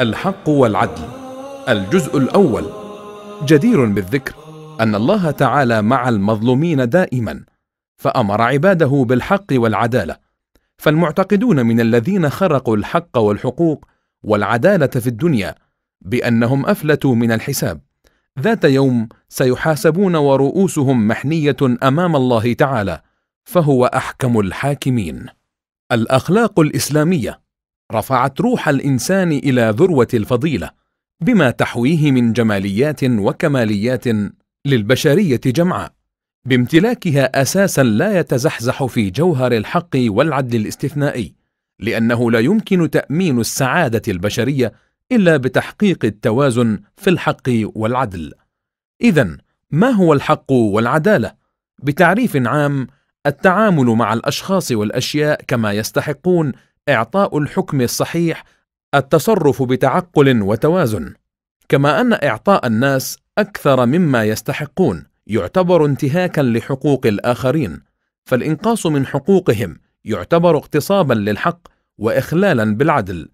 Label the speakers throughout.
Speaker 1: الحق والعدل الجزء الاول جدير بالذكر ان الله تعالى مع المظلومين دائما فامر عباده بالحق والعداله فالمعتقدون من الذين خرقوا الحق والحقوق والعداله في الدنيا بانهم افلتوا من الحساب ذات يوم سيحاسبون ورؤوسهم محنيه امام الله تعالى فهو احكم الحاكمين الاخلاق الاسلاميه رفعت روح الانسان الى ذروه الفضيله بما تحويه من جماليات وكماليات للبشريه جمعاء بامتلاكها اساسا لا يتزحزح في جوهر الحق والعدل الاستثنائي لانه لا يمكن تامين السعاده البشريه الا بتحقيق التوازن في الحق والعدل اذا ما هو الحق والعداله بتعريف عام التعامل مع الاشخاص والاشياء كما يستحقون اعطاء الحكم الصحيح التصرف بتعقل وتوازن كما ان اعطاء الناس اكثر مما يستحقون يعتبر انتهاكا لحقوق الاخرين فالانقاص من حقوقهم يعتبر اغتصابا للحق واخلالا بالعدل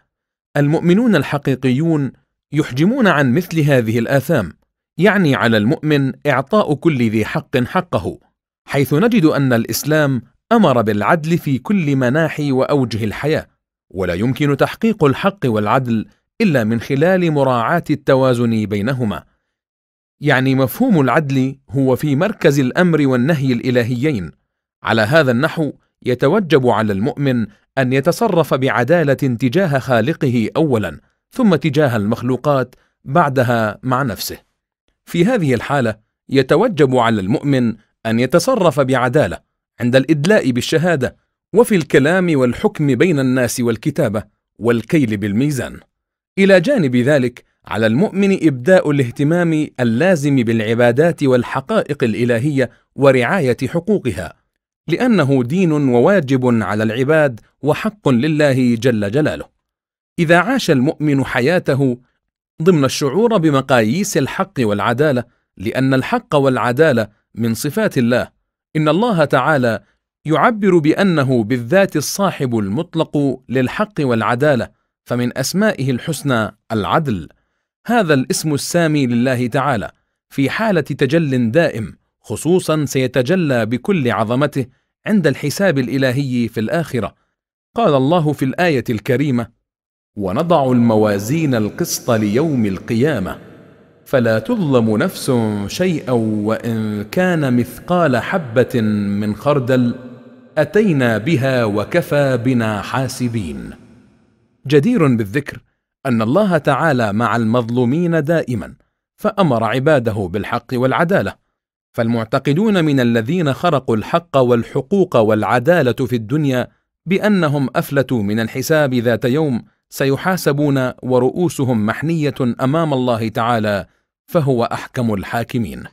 Speaker 1: المؤمنون الحقيقيون يحجمون عن مثل هذه الاثام يعني على المؤمن اعطاء كل ذي حق حقه حيث نجد ان الاسلام امر بالعدل في كل مناحي واوجه الحياه ولا يمكن تحقيق الحق والعدل الا من خلال مراعاه التوازن بينهما يعني مفهوم العدل هو في مركز الامر والنهي الالهيين على هذا النحو يتوجب على المؤمن ان يتصرف بعداله تجاه خالقه اولا ثم تجاه المخلوقات بعدها مع نفسه في هذه الحاله يتوجب على المؤمن ان يتصرف بعداله عند الادلاء بالشهاده وفي الكلام والحكم بين الناس والكتابه والكيل بالميزان الى جانب ذلك على المؤمن ابداء الاهتمام اللازم بالعبادات والحقائق الالهيه ورعايه حقوقها لانه دين وواجب على العباد وحق لله جل جلاله اذا عاش المؤمن حياته ضمن الشعور بمقاييس الحق والعداله لان الحق والعداله من صفات الله ان الله تعالى يعبر بأنه بالذات الصاحب المطلق للحق والعدالة فمن أسمائه الحسنى العدل هذا الاسم السامي لله تعالى في حالة تجل دائم خصوصا سيتجلى بكل عظمته عند الحساب الإلهي في الآخرة قال الله في الآية الكريمة ونضع الموازين القسط ليوم القيامة فلا تظلم نفس شيئا وإن كان مثقال حبة من خردل اتينا بها وكفى بنا حاسبين جدير بالذكر ان الله تعالى مع المظلومين دائما فامر عباده بالحق والعداله فالمعتقدون من الذين خرقوا الحق والحقوق والعداله في الدنيا بانهم افلتوا من الحساب ذات يوم سيحاسبون ورؤوسهم محنيه امام الله تعالى فهو احكم الحاكمين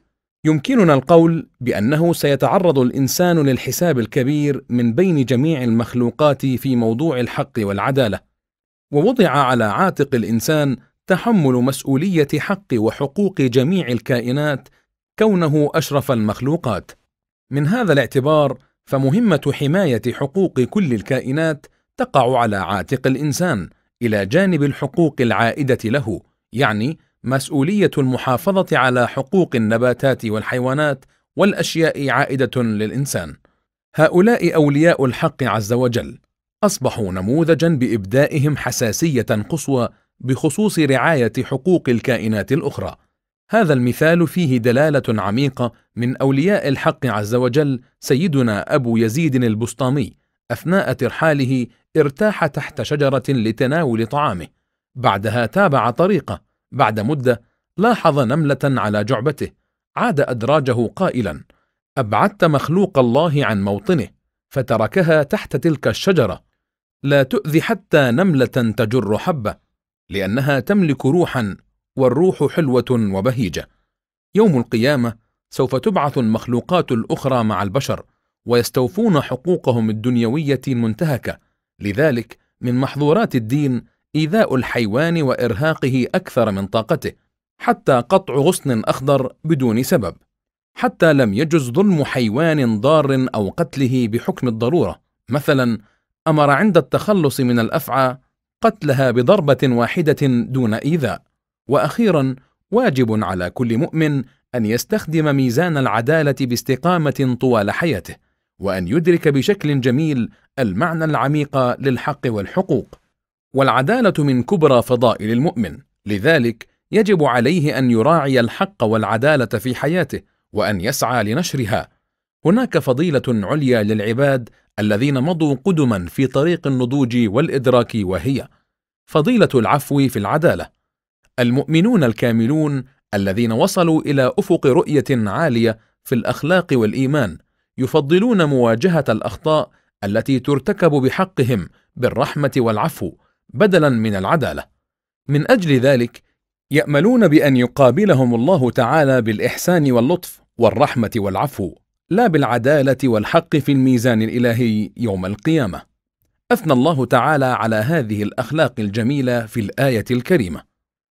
Speaker 1: يمكننا القول بانه سيتعرض الانسان للحساب الكبير من بين جميع المخلوقات في موضوع الحق والعداله ووضع على عاتق الانسان تحمل مسؤوليه حق وحقوق جميع الكائنات كونه اشرف المخلوقات من هذا الاعتبار فمهمه حمايه حقوق كل الكائنات تقع على عاتق الانسان الى جانب الحقوق العائده له يعني مسؤولية المحافظة على حقوق النباتات والحيوانات والأشياء عائدة للإنسان. هؤلاء أولياء الحق عز وجل، أصبحوا نموذجا بإبدائهم حساسية قصوى بخصوص رعاية حقوق الكائنات الأخرى. هذا المثال فيه دلالة عميقة من أولياء الحق عز وجل سيدنا أبو يزيد البسطامي أثناء ترحاله ارتاح تحت شجرة لتناول طعامه، بعدها تابع طريقه بعد مدة لاحظ نملة على جعبته عاد أدراجه قائلا أبعدت مخلوق الله عن موطنه فتركها تحت تلك الشجرة لا تؤذي حتى نملة تجر حبة لأنها تملك روحا والروح حلوة وبهيجة يوم القيامة سوف تبعث المخلوقات الأخرى مع البشر ويستوفون حقوقهم الدنيوية المنتهكة لذلك من محظورات الدين إيذاء الحيوان وإرهاقه أكثر من طاقته، حتى قطع غصن أخضر بدون سبب، حتى لم يجز ظلم حيوان ضار أو قتله بحكم الضرورة، مثلا أمر عند التخلص من الأفعى قتلها بضربة واحدة دون إيذاء، وأخيرا واجب على كل مؤمن أن يستخدم ميزان العدالة باستقامة طوال حياته، وأن يدرك بشكل جميل المعنى العميق للحق والحقوق. والعدالة من كبرى فضائل المؤمن لذلك يجب عليه أن يراعي الحق والعدالة في حياته وأن يسعى لنشرها هناك فضيلة عليا للعباد الذين مضوا قدما في طريق النضوج والإدراك وهي فضيلة العفو في العدالة المؤمنون الكاملون الذين وصلوا إلى أفق رؤية عالية في الأخلاق والإيمان يفضلون مواجهة الأخطاء التي ترتكب بحقهم بالرحمة والعفو بدلا من العداله من اجل ذلك ياملون بان يقابلهم الله تعالى بالاحسان واللطف والرحمه والعفو لا بالعداله والحق في الميزان الالهي يوم القيامه اثنى الله تعالى على هذه الاخلاق الجميله في الايه الكريمه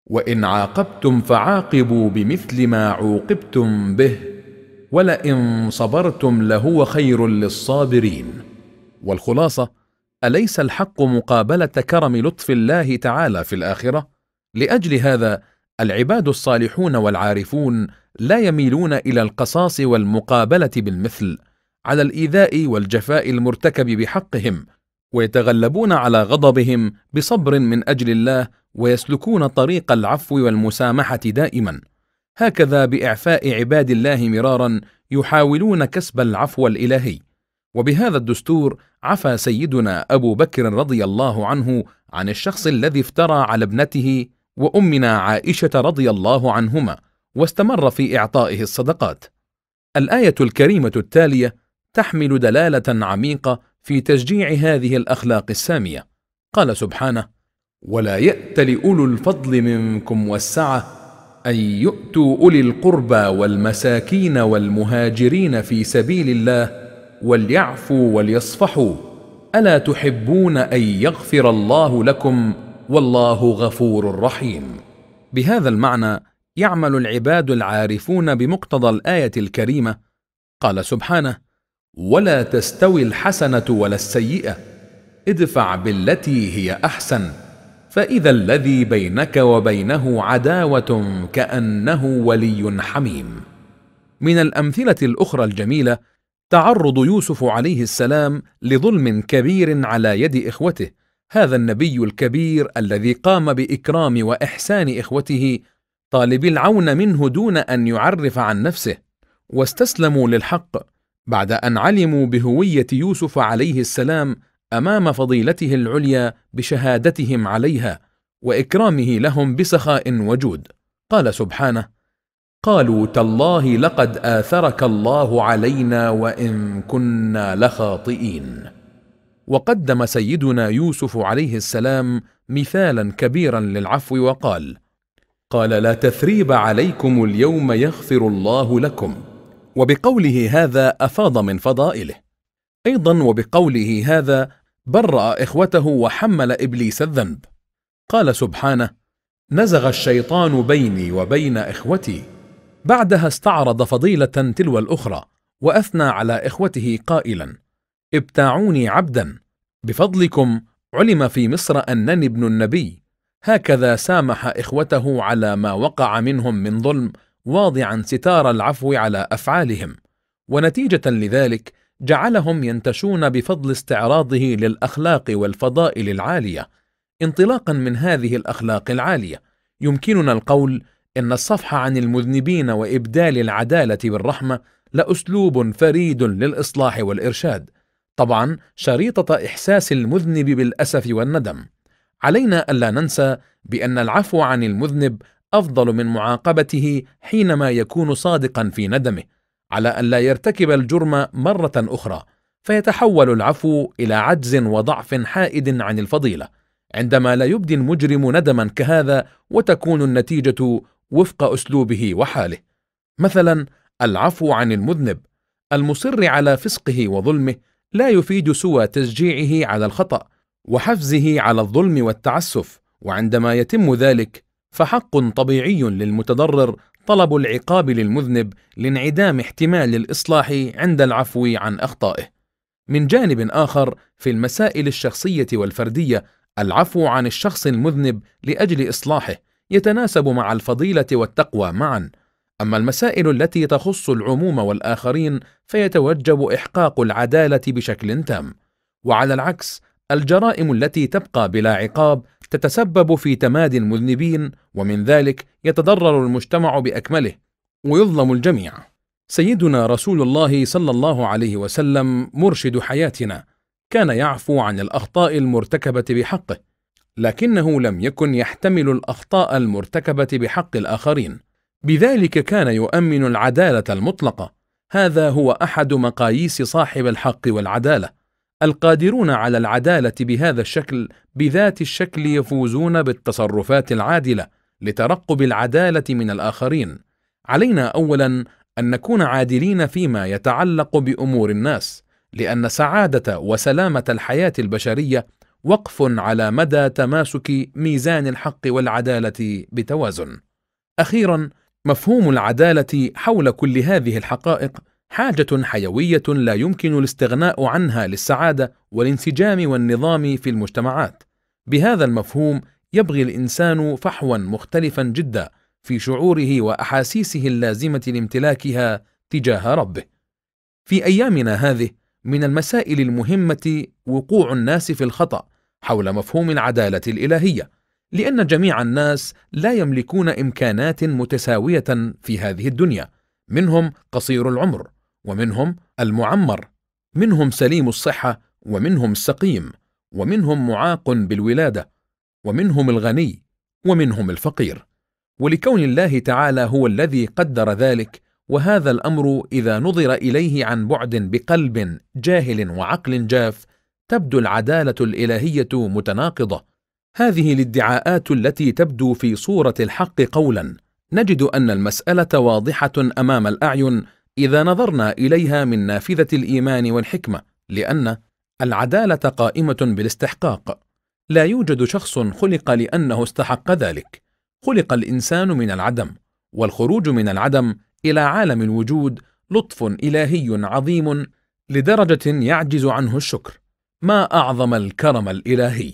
Speaker 1: وان عاقبتم فعاقبوا بمثل ما عوقبتم به ولئن صبرتم لهو خير للصابرين والخلاصه اليس الحق مقابله كرم لطف الله تعالى في الاخره لاجل هذا العباد الصالحون والعارفون لا يميلون الى القصاص والمقابله بالمثل على الايذاء والجفاء المرتكب بحقهم ويتغلبون على غضبهم بصبر من اجل الله ويسلكون طريق العفو والمسامحه دائما هكذا باعفاء عباد الله مرارا يحاولون كسب العفو الالهي وبهذا الدستور عفى سيدنا أبو بكر رضي الله عنه عن الشخص الذي افترى على ابنته وأمنا عائشة رضي الله عنهما واستمر في إعطائه الصدقات الآية الكريمة التالية تحمل دلالة عميقة في تشجيع هذه الأخلاق السامية قال سبحانه ولا يأت لأولو الفضل منكم والسعة أن يؤتوا أولي القربى والمساكين والمهاجرين في سبيل الله وليعفوا وليصفحوا الا تحبون ان يغفر الله لكم والله غفور رحيم بهذا المعنى يعمل العباد العارفون بمقتضى الايه الكريمه قال سبحانه ولا تستوي الحسنه ولا السيئه ادفع بالتي هي احسن فاذا الذي بينك وبينه عداوه كانه ولي حميم من الامثله الاخرى الجميله تعرض يوسف عليه السلام لظلم كبير على يد اخوته هذا النبي الكبير الذي قام باكرام واحسان اخوته طالب العون منه دون ان يعرف عن نفسه واستسلموا للحق بعد ان علموا بهويه يوسف عليه السلام امام فضيلته العليا بشهادتهم عليها واكرامه لهم بسخاء وجود قال سبحانه قالوا تالله لقد اثرك الله علينا وان كنا لخاطئين وقدم سيدنا يوسف عليه السلام مثالا كبيرا للعفو وقال قال لا تثريب عليكم اليوم يغفر الله لكم وبقوله هذا افاض من فضائله ايضا وبقوله هذا برا اخوته وحمل ابليس الذنب قال سبحانه نزغ الشيطان بيني وبين اخوتي بعدها استعرض فضيلة تلو الأخرى وأثنى على إخوته قائلا ابتاعوني عبدا بفضلكم علم في مصر أنني ابن النبي هكذا سامح إخوته على ما وقع منهم من ظلم واضعا ستار العفو على أفعالهم ونتيجة لذلك جعلهم ينتشون بفضل استعراضه للأخلاق والفضائل العالية انطلاقا من هذه الأخلاق العالية يمكننا القول إن الصفح عن المذنبين وإبدال العدالة بالرحمة لأسلوب فريد للإصلاح والإرشاد طبعا شريطة إحساس المذنب بالأسف والندم علينا ألا ننسى بأن العفو عن المذنب أفضل من معاقبته حينما يكون صادقا في ندمه على ألا يرتكب الجرم مرة أخرى فيتحول العفو إلى عجز وضعف حائد عن الفضيلة عندما لا يبدي المجرم ندما كهذا وتكون النتيجة وفق اسلوبه وحاله مثلا العفو عن المذنب المصر على فسقه وظلمه لا يفيد سوى تشجيعه على الخطا وحفزه على الظلم والتعسف وعندما يتم ذلك فحق طبيعي للمتضرر طلب العقاب للمذنب لانعدام احتمال الاصلاح عند العفو عن اخطائه من جانب اخر في المسائل الشخصيه والفرديه العفو عن الشخص المذنب لاجل اصلاحه يتناسب مع الفضيله والتقوى معا اما المسائل التي تخص العموم والاخرين فيتوجب احقاق العداله بشكل تام وعلى العكس الجرائم التي تبقى بلا عقاب تتسبب في تماد المذنبين ومن ذلك يتضرر المجتمع باكمله ويظلم الجميع سيدنا رسول الله صلى الله عليه وسلم مرشد حياتنا كان يعفو عن الاخطاء المرتكبه بحقه لكنه لم يكن يحتمل الاخطاء المرتكبه بحق الاخرين بذلك كان يؤمن العداله المطلقه هذا هو احد مقاييس صاحب الحق والعداله القادرون على العداله بهذا الشكل بذات الشكل يفوزون بالتصرفات العادله لترقب العداله من الاخرين علينا اولا ان نكون عادلين فيما يتعلق بامور الناس لان سعاده وسلامه الحياه البشريه وقف على مدى تماسك ميزان الحق والعداله بتوازن اخيرا مفهوم العداله حول كل هذه الحقائق حاجه حيويه لا يمكن الاستغناء عنها للسعاده والانسجام والنظام في المجتمعات بهذا المفهوم يبغي الانسان فحوا مختلفا جدا في شعوره واحاسيسه اللازمه لامتلاكها تجاه ربه في ايامنا هذه من المسائل المهمه وقوع الناس في الخطا حول مفهوم العداله الالهيه لان جميع الناس لا يملكون امكانات متساويه في هذه الدنيا منهم قصير العمر ومنهم المعمر منهم سليم الصحه ومنهم السقيم ومنهم معاق بالولاده ومنهم الغني ومنهم الفقير ولكون الله تعالى هو الذي قدر ذلك وهذا الامر اذا نظر اليه عن بعد بقلب جاهل وعقل جاف تبدو العداله الالهيه متناقضه هذه الادعاءات التي تبدو في صوره الحق قولا نجد ان المساله واضحه امام الاعين اذا نظرنا اليها من نافذه الايمان والحكمه لان العداله قائمه بالاستحقاق لا يوجد شخص خلق لانه استحق ذلك خلق الانسان من العدم والخروج من العدم الى عالم الوجود لطف الهي عظيم لدرجه يعجز عنه الشكر ما اعظم الكرم الالهي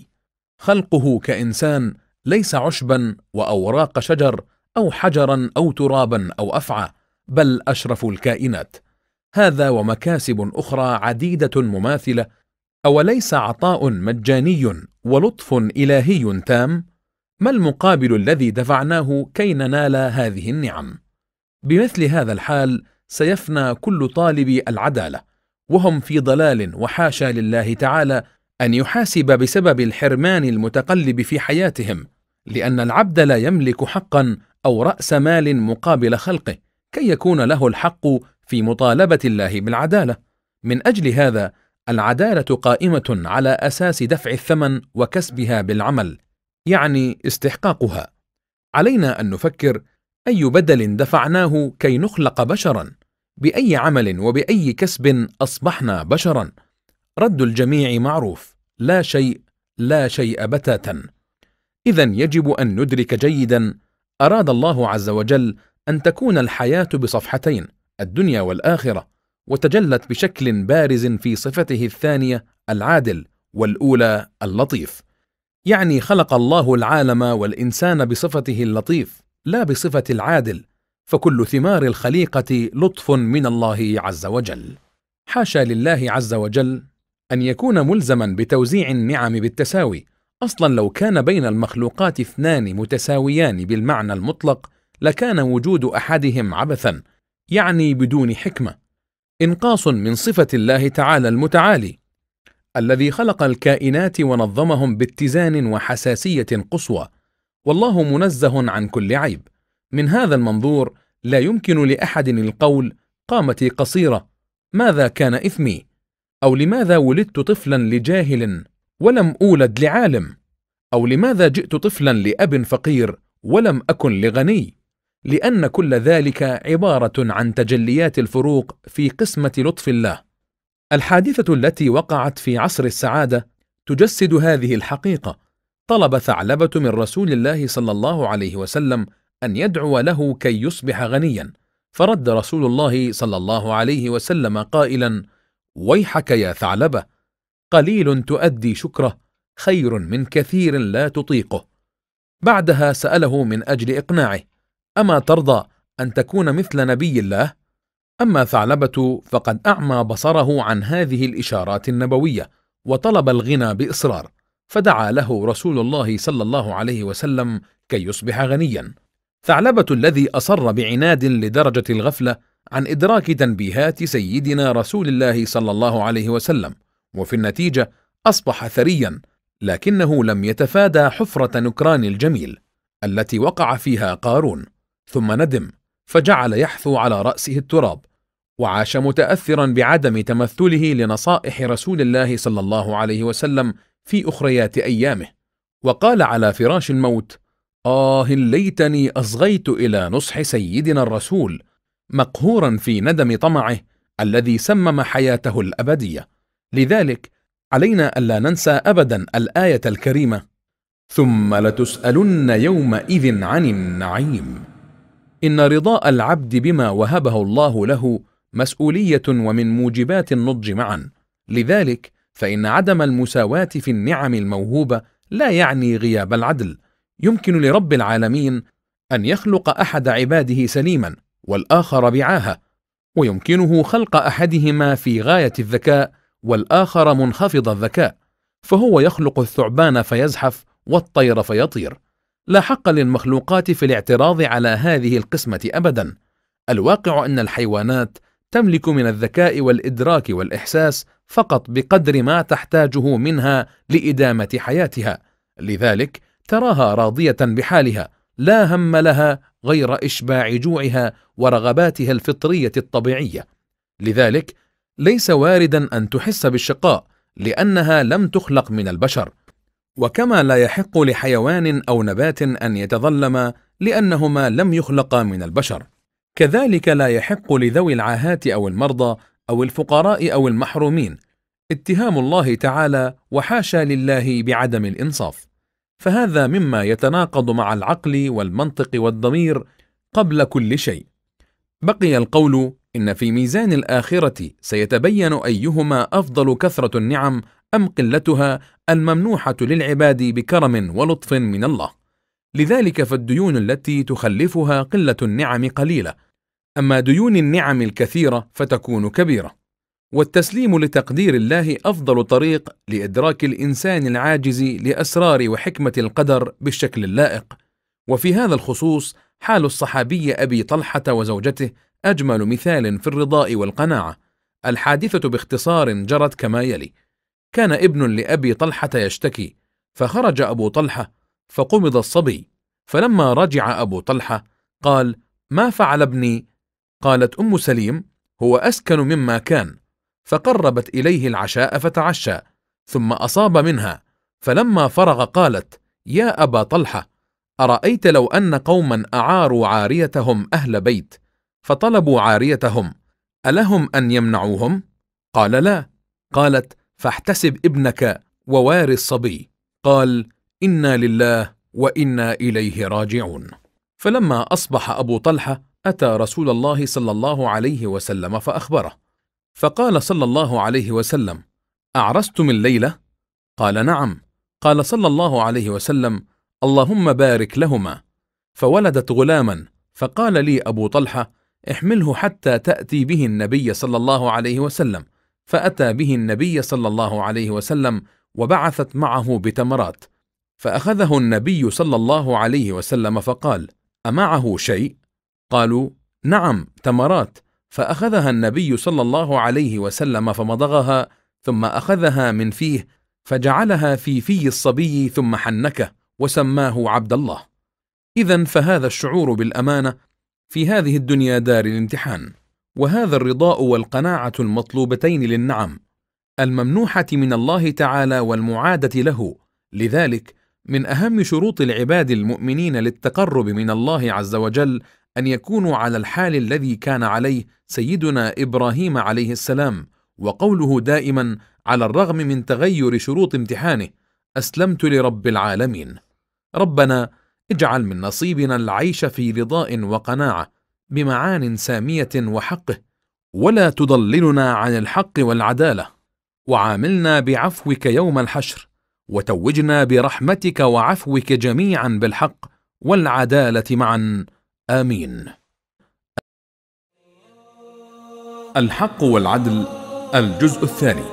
Speaker 1: خلقه كانسان ليس عشبا واوراق شجر او حجرا او ترابا او افعى بل اشرف الكائنات هذا ومكاسب اخرى عديده مماثله اوليس عطاء مجاني ولطف الهي تام ما المقابل الذي دفعناه كي ننال هذه النعم بمثل هذا الحال سيفنى كل طالبي العداله وهم في ضلال وحاشا لله تعالى ان يحاسب بسبب الحرمان المتقلب في حياتهم لان العبد لا يملك حقا او راس مال مقابل خلقه كي يكون له الحق في مطالبه الله بالعداله من اجل هذا العداله قائمه على اساس دفع الثمن وكسبها بالعمل يعني استحقاقها علينا ان نفكر أي بدل دفعناه كي نخلق بشرا بأي عمل وبأي كسب أصبحنا بشرا رد الجميع معروف لا شيء لا شيء بتاتا إذا يجب أن ندرك جيدا أراد الله عز وجل أن تكون الحياة بصفحتين الدنيا والآخرة وتجلت بشكل بارز في صفته الثانية العادل والأولى اللطيف يعني خلق الله العالم والإنسان بصفته اللطيف لا بصفه العادل فكل ثمار الخليقه لطف من الله عز وجل حاشا لله عز وجل ان يكون ملزما بتوزيع النعم بالتساوي اصلا لو كان بين المخلوقات اثنان متساويان بالمعنى المطلق لكان وجود احدهم عبثا يعني بدون حكمه انقاص من صفه الله تعالى المتعالي الذي خلق الكائنات ونظمهم باتزان وحساسيه قصوى والله منزه عن كل عيب من هذا المنظور لا يمكن لاحد القول قامتي قصيره ماذا كان اثمي او لماذا ولدت طفلا لجاهل ولم اولد لعالم او لماذا جئت طفلا لاب فقير ولم اكن لغني لان كل ذلك عباره عن تجليات الفروق في قسمه لطف الله الحادثه التي وقعت في عصر السعاده تجسد هذه الحقيقه طلب ثعلبة من رسول الله صلى الله عليه وسلم أن يدعو له كي يصبح غنيا فرد رسول الله صلى الله عليه وسلم قائلا ويحك يا ثعلبة قليل تؤدي شكره خير من كثير لا تطيقه بعدها سأله من أجل إقناعه أما ترضى أن تكون مثل نبي الله؟ أما ثعلبة فقد أعمى بصره عن هذه الإشارات النبوية وطلب الغنى بإصرار فدعا له رسول الله صلى الله عليه وسلم كي يصبح غنيا ثعلبه الذي اصر بعناد لدرجه الغفله عن ادراك تنبيهات سيدنا رسول الله صلى الله عليه وسلم وفي النتيجه اصبح ثريا لكنه لم يتفادى حفره نكران الجميل التي وقع فيها قارون ثم ندم فجعل يحثو على راسه التراب وعاش متاثرا بعدم تمثله لنصائح رسول الله صلى الله عليه وسلم في أخريات أيامه وقال على فراش الموت آه ليتني أصغيت إلى نصح سيدنا الرسول مقهورا في ندم طمعه الذي سمم حياته الأبدية لذلك علينا ألا ننسى أبدا الآية الكريمة ثم لتسألن يومئذ عن النعيم إن رضاء العبد بما وهبه الله له مسؤولية ومن موجبات النضج معا لذلك فان عدم المساواه في النعم الموهوبه لا يعني غياب العدل يمكن لرب العالمين ان يخلق احد عباده سليما والاخر بعاهه ويمكنه خلق احدهما في غايه الذكاء والاخر منخفض الذكاء فهو يخلق الثعبان فيزحف والطير فيطير لا حق للمخلوقات في الاعتراض على هذه القسمه ابدا الواقع ان الحيوانات تملك من الذكاء والادراك والاحساس فقط بقدر ما تحتاجه منها لادامه حياتها لذلك تراها راضيه بحالها لا هم لها غير اشباع جوعها ورغباتها الفطريه الطبيعيه لذلك ليس واردا ان تحس بالشقاء لانها لم تخلق من البشر وكما لا يحق لحيوان او نبات ان يتظلم لانهما لم يخلقا من البشر كذلك لا يحق لذوي العاهات او المرضى او الفقراء او المحرومين اتهام الله تعالى وحاشا لله بعدم الانصاف فهذا مما يتناقض مع العقل والمنطق والضمير قبل كل شيء بقي القول ان في ميزان الاخره سيتبين ايهما افضل كثره النعم ام قلتها الممنوحه للعباد بكرم ولطف من الله لذلك فالديون التي تخلفها قله النعم قليله اما ديون النعم الكثيره فتكون كبيره والتسليم لتقدير الله افضل طريق لادراك الانسان العاجز لاسرار وحكمه القدر بالشكل اللائق وفي هذا الخصوص حال الصحابي ابي طلحه وزوجته اجمل مثال في الرضاء والقناعه الحادثه باختصار جرت كما يلي كان ابن لابي طلحه يشتكي فخرج ابو طلحه فقمض الصبي فلما رجع ابو طلحه قال ما فعل ابني قالت أم سليم هو أسكن مما كان فقربت إليه العشاء فتعشى ثم أصاب منها فلما فرغ قالت يا أبا طلحة أرأيت لو أن قوما أعاروا عاريتهم أهل بيت فطلبوا عاريتهم ألهم أن يمنعوهم؟ قال لا قالت فاحتسب ابنك وواري الصبي قال انا لله وانا اليه راجعون فلما اصبح ابو طلحه أتى رسول الله صلى الله عليه وسلم فأخبره فقال صلى الله عليه وسلم أعرستم الليلة؟ قال نعم قال صلى الله عليه وسلم اللهم بارك لهما فولدت غلاما فقال لي أبو طلحة احمله حتى تأتي به النبي صلى الله عليه وسلم فأتى به النبي صلى الله عليه وسلم وبعثت معه بتمرات فأخذه النبي صلى الله عليه وسلم فقال أمعه شيء؟ قالوا نعم تمرات فاخذها النبي صلى الله عليه وسلم فمضغها ثم اخذها من فيه فجعلها في في الصبي ثم حنكه وسماه عبد الله اذا فهذا الشعور بالامانه في هذه الدنيا دار الامتحان وهذا الرضاء والقناعه المطلوبتين للنعم الممنوحه من الله تعالى والمعاده له لذلك من اهم شروط العباد المؤمنين للتقرب من الله عز وجل ان يكونوا على الحال الذي كان عليه سيدنا ابراهيم عليه السلام وقوله دائما على الرغم من تغير شروط امتحانه اسلمت لرب العالمين ربنا اجعل من نصيبنا العيش في رضاء وقناعه بمعان ساميه وحقه ولا تضللنا عن الحق والعداله وعاملنا بعفوك يوم الحشر وتوجنا برحمتك وعفوك جميعا بالحق والعداله معا آمين الحق والعدل الجزء الثاني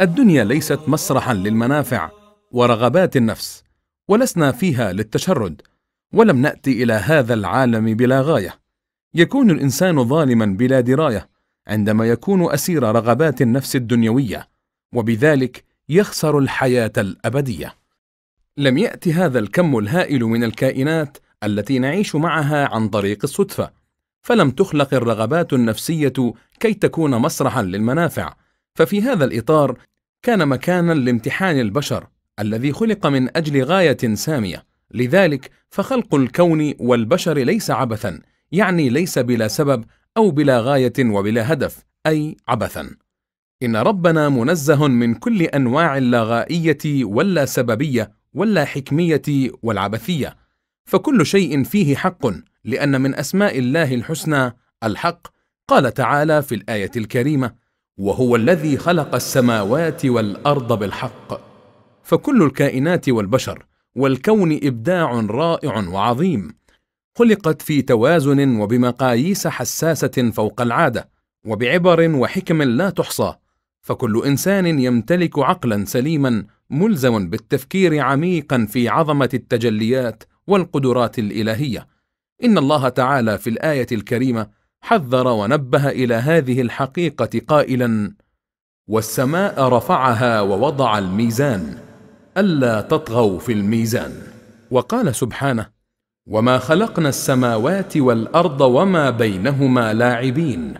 Speaker 1: الدنيا ليست مسرحا للمنافع ورغبات النفس ولسنا فيها للتشرد ولم ناتي الى هذا العالم بلا غايه يكون الانسان ظالما بلا درايه عندما يكون اسير رغبات النفس الدنيويه وبذلك يخسر الحياه الابديه لم يات هذا الكم الهائل من الكائنات التي نعيش معها عن طريق الصدفه فلم تخلق الرغبات النفسيه كي تكون مسرحا للمنافع ففي هذا الاطار كان مكانا لامتحان البشر الذي خلق من اجل غايه ساميه لذلك فخلق الكون والبشر ليس عبثا يعني ليس بلا سبب او بلا غايه وبلا هدف اي عبثا ان ربنا منزه من كل انواع اللاغائيه واللا سببيه واللا حكميه والعبثيه فكل شيء فيه حق لان من اسماء الله الحسنى الحق قال تعالى في الايه الكريمه وهو الذي خلق السماوات والارض بالحق فكل الكائنات والبشر والكون ابداع رائع وعظيم خلقت في توازن وبمقاييس حساسه فوق العاده وبعبر وحكم لا تحصى فكل انسان يمتلك عقلا سليما ملزم بالتفكير عميقا في عظمه التجليات والقدرات الالهيه ان الله تعالى في الايه الكريمه حذر ونبه الى هذه الحقيقه قائلا والسماء رفعها ووضع الميزان الا تطغوا في الميزان وقال سبحانه وما خلقنا السماوات والارض وما بينهما لاعبين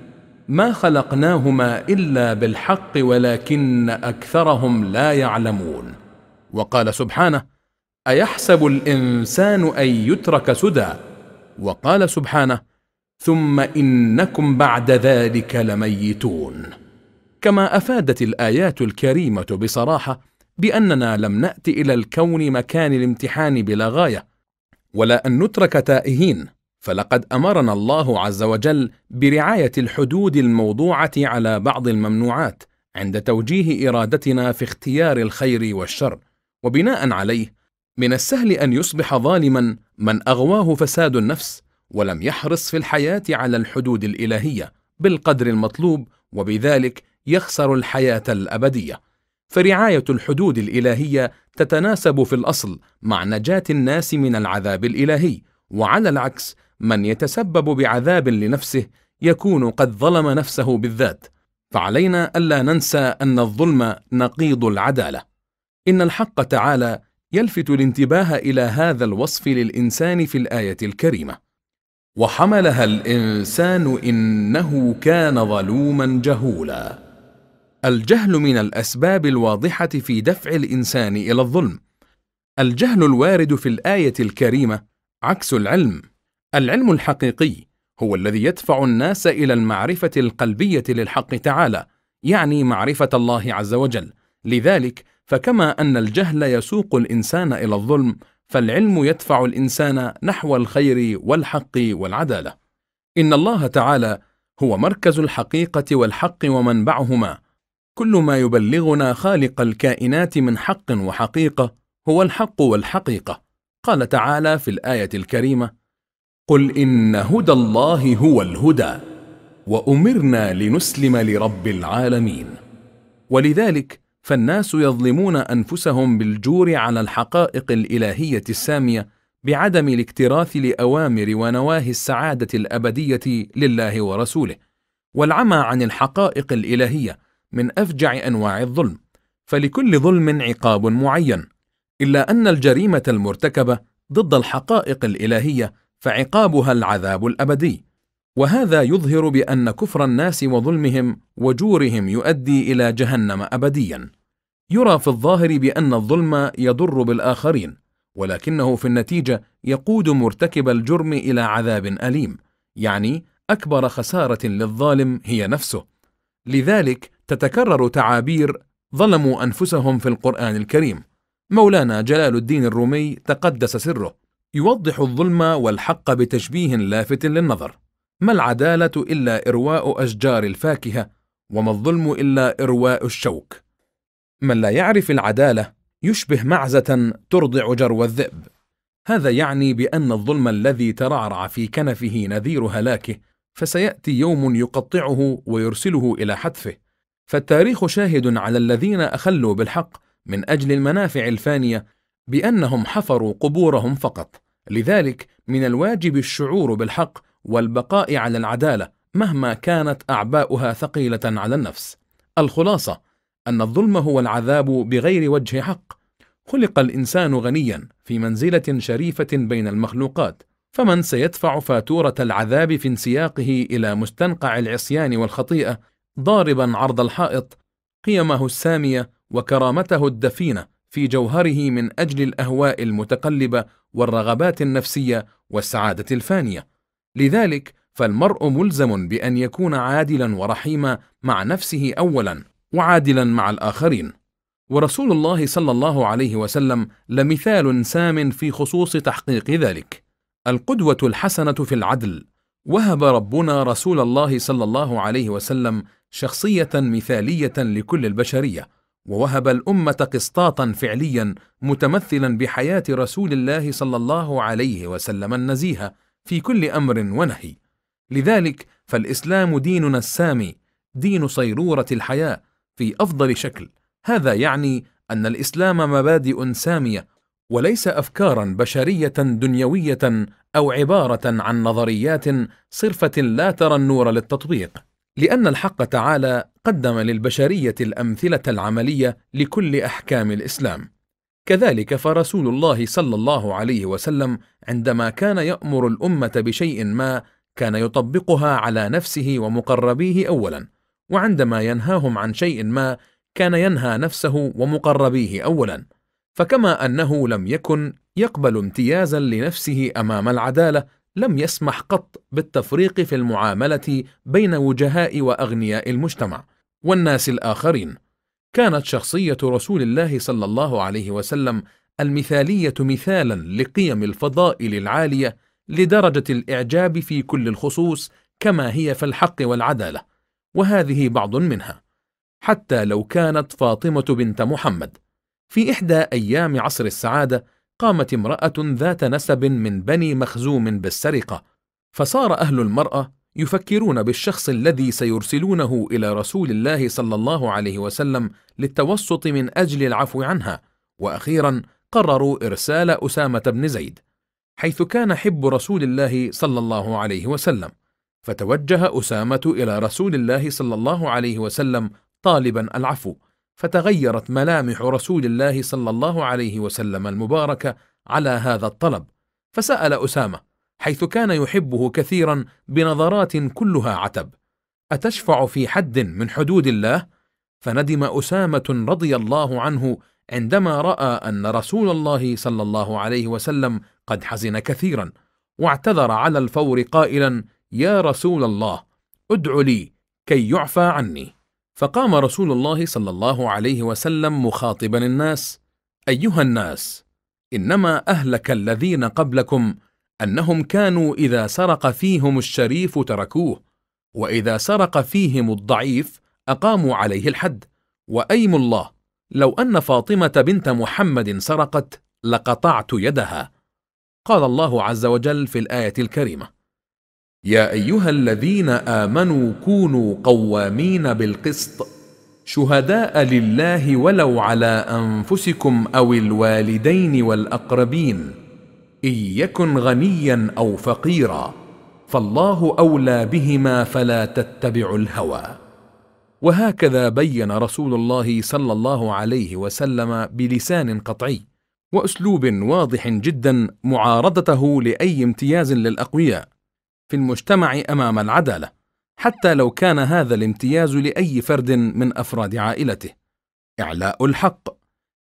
Speaker 1: ما خلقناهما الا بالحق ولكن اكثرهم لا يعلمون وقال سبحانه ايحسب الانسان ان يترك سدى وقال سبحانه ثم انكم بعد ذلك لميتون كما افادت الايات الكريمه بصراحه باننا لم نات الى الكون مكان الامتحان بلا غايه ولا ان نترك تائهين فلقد امرنا الله عز وجل برعايه الحدود الموضوعه على بعض الممنوعات عند توجيه ارادتنا في اختيار الخير والشر وبناء عليه من السهل ان يصبح ظالما من اغواه فساد النفس ولم يحرص في الحياه على الحدود الالهيه بالقدر المطلوب وبذلك يخسر الحياه الابديه فرعايه الحدود الالهيه تتناسب في الاصل مع نجاه الناس من العذاب الالهي وعلى العكس من يتسبب بعذاب لنفسه يكون قد ظلم نفسه بالذات فعلينا الا ننسى ان الظلم نقيض العداله ان الحق تعالى يلفت الانتباه الى هذا الوصف للانسان في الايه الكريمه وحملها الانسان انه كان ظلوما جهولا الجهل من الاسباب الواضحه في دفع الانسان الى الظلم الجهل الوارد في الايه الكريمه عكس العلم العلم الحقيقي هو الذي يدفع الناس الى المعرفه القلبيه للحق تعالى يعني معرفه الله عز وجل لذلك فكما أن الجهل يسوق الإنسان إلى الظلم فالعلم يدفع الإنسان نحو الخير والحق والعدالة إن الله تعالى هو مركز الحقيقة والحق ومنبعهما كل ما يبلغنا خالق الكائنات من حق وحقيقة هو الحق والحقيقة قال تعالى في الآية الكريمة قل إن هدى الله هو الهدى وأمرنا لنسلم لرب العالمين ولذلك فالناس يظلمون انفسهم بالجور على الحقائق الالهيه الساميه بعدم الاكتراث لاوامر ونواهي السعاده الابديه لله ورسوله والعمى عن الحقائق الالهيه من افجع انواع الظلم فلكل ظلم عقاب معين الا ان الجريمه المرتكبه ضد الحقائق الالهيه فعقابها العذاب الابدي وهذا يظهر بأن كفر الناس وظلمهم وجورهم يؤدي إلى جهنم أبديا يرى في الظاهر بأن الظلم يضر بالآخرين ولكنه في النتيجة يقود مرتكب الجرم إلى عذاب أليم يعني أكبر خسارة للظالم هي نفسه لذلك تتكرر تعابير ظلموا أنفسهم في القرآن الكريم مولانا جلال الدين الرومي تقدس سره يوضح الظلم والحق بتشبيه لافت للنظر ما العدالة إلا إرواء أشجار الفاكهة وما الظلم إلا إرواء الشوك من لا يعرف العدالة يشبه معزة ترضع جرو الذئب هذا يعني بأن الظلم الذي ترعرع في كنفه نذير هلاكه فسيأتي يوم يقطعه ويرسله إلى حتفه فالتاريخ شاهد على الذين أخلوا بالحق من أجل المنافع الفانية بأنهم حفروا قبورهم فقط لذلك من الواجب الشعور بالحق والبقاء على العدالة مهما كانت أعباؤها ثقيلة على النفس. الخلاصة أن الظلم هو العذاب بغير وجه حق. خلق الإنسان غنيا في منزلة شريفة بين المخلوقات، فمن سيدفع فاتورة العذاب في انسياقه إلى مستنقع العصيان والخطيئة ضاربا عرض الحائط قيمه السامية وكرامته الدفينة في جوهره من أجل الأهواء المتقلبة والرغبات النفسية والسعادة الفانية. لذلك فالمرء ملزم بان يكون عادلا ورحيما مع نفسه اولا وعادلا مع الاخرين ورسول الله صلى الله عليه وسلم لمثال سام في خصوص تحقيق ذلك القدوه الحسنه في العدل وهب ربنا رسول الله صلى الله عليه وسلم شخصيه مثاليه لكل البشريه ووهب الامه قسطاطا فعليا متمثلا بحياه رسول الله صلى الله عليه وسلم النزيهه في كل امر ونهي لذلك فالاسلام ديننا السامي دين صيروره الحياه في افضل شكل هذا يعني ان الاسلام مبادئ ساميه وليس افكارا بشريه دنيويه او عباره عن نظريات صرفه لا ترى النور للتطبيق لان الحق تعالى قدم للبشريه الامثله العمليه لكل احكام الاسلام كذلك فرسول الله صلى الله عليه وسلم عندما كان يامر الامه بشيء ما كان يطبقها على نفسه ومقربيه اولا وعندما ينهاهم عن شيء ما كان ينهى نفسه ومقربيه اولا فكما انه لم يكن يقبل امتيازا لنفسه امام العداله لم يسمح قط بالتفريق في المعامله بين وجهاء واغنياء المجتمع والناس الاخرين كانت شخصيه رسول الله صلى الله عليه وسلم المثاليه مثالا لقيم الفضائل العاليه لدرجه الاعجاب في كل الخصوص كما هي في الحق والعداله وهذه بعض منها حتى لو كانت فاطمه بنت محمد في احدى ايام عصر السعاده قامت امراه ذات نسب من بني مخزوم بالسرقه فصار اهل المراه يفكرون بالشخص الذي سيرسلونه الى رسول الله صلى الله عليه وسلم للتوسط من اجل العفو عنها واخيرا قرروا ارسال اسامه بن زيد حيث كان حب رسول الله صلى الله عليه وسلم فتوجه اسامه الى رسول الله صلى الله عليه وسلم طالبا العفو فتغيرت ملامح رسول الله صلى الله عليه وسلم المباركه على هذا الطلب فسال اسامه حيث كان يحبه كثيرا بنظرات كلها عتب اتشفع في حد من حدود الله فندم اسامه رضي الله عنه عندما راى ان رسول الله صلى الله عليه وسلم قد حزن كثيرا واعتذر على الفور قائلا يا رسول الله ادع لي كي يعفى عني فقام رسول الله صلى الله عليه وسلم مخاطبا الناس ايها الناس انما اهلك الذين قبلكم انهم كانوا اذا سرق فيهم الشريف تركوه واذا سرق فيهم الضعيف اقاموا عليه الحد وايم الله لو ان فاطمه بنت محمد سرقت لقطعت يدها قال الله عز وجل في الايه الكريمه يا ايها الذين امنوا كونوا قوامين بالقسط شهداء لله ولو على انفسكم او الوالدين والاقربين ان يكن غنيا او فقيرا فالله اولى بهما فلا تتبعوا الهوى وهكذا بين رسول الله صلى الله عليه وسلم بلسان قطعي واسلوب واضح جدا معارضته لاي امتياز للاقوياء في المجتمع امام العداله حتى لو كان هذا الامتياز لاي فرد من افراد عائلته اعلاء الحق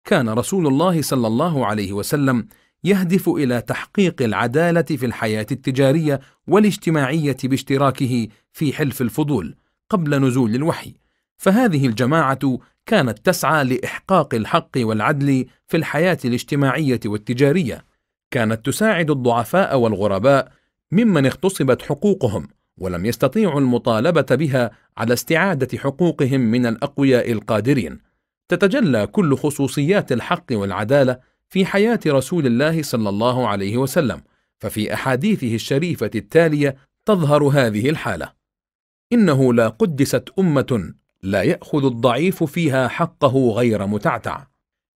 Speaker 1: كان رسول الله صلى الله عليه وسلم يهدف الى تحقيق العداله في الحياه التجاريه والاجتماعيه باشتراكه في حلف الفضول قبل نزول الوحي فهذه الجماعه كانت تسعى لاحقاق الحق والعدل في الحياه الاجتماعيه والتجاريه كانت تساعد الضعفاء والغرباء ممن اغتصبت حقوقهم ولم يستطيعوا المطالبه بها على استعاده حقوقهم من الاقوياء القادرين تتجلى كل خصوصيات الحق والعداله في حياة رسول الله صلى الله عليه وسلم، ففي أحاديثه الشريفة التالية تظهر هذه الحالة: إنه لا قدست أمة لا يأخذ الضعيف فيها حقه غير متعتع.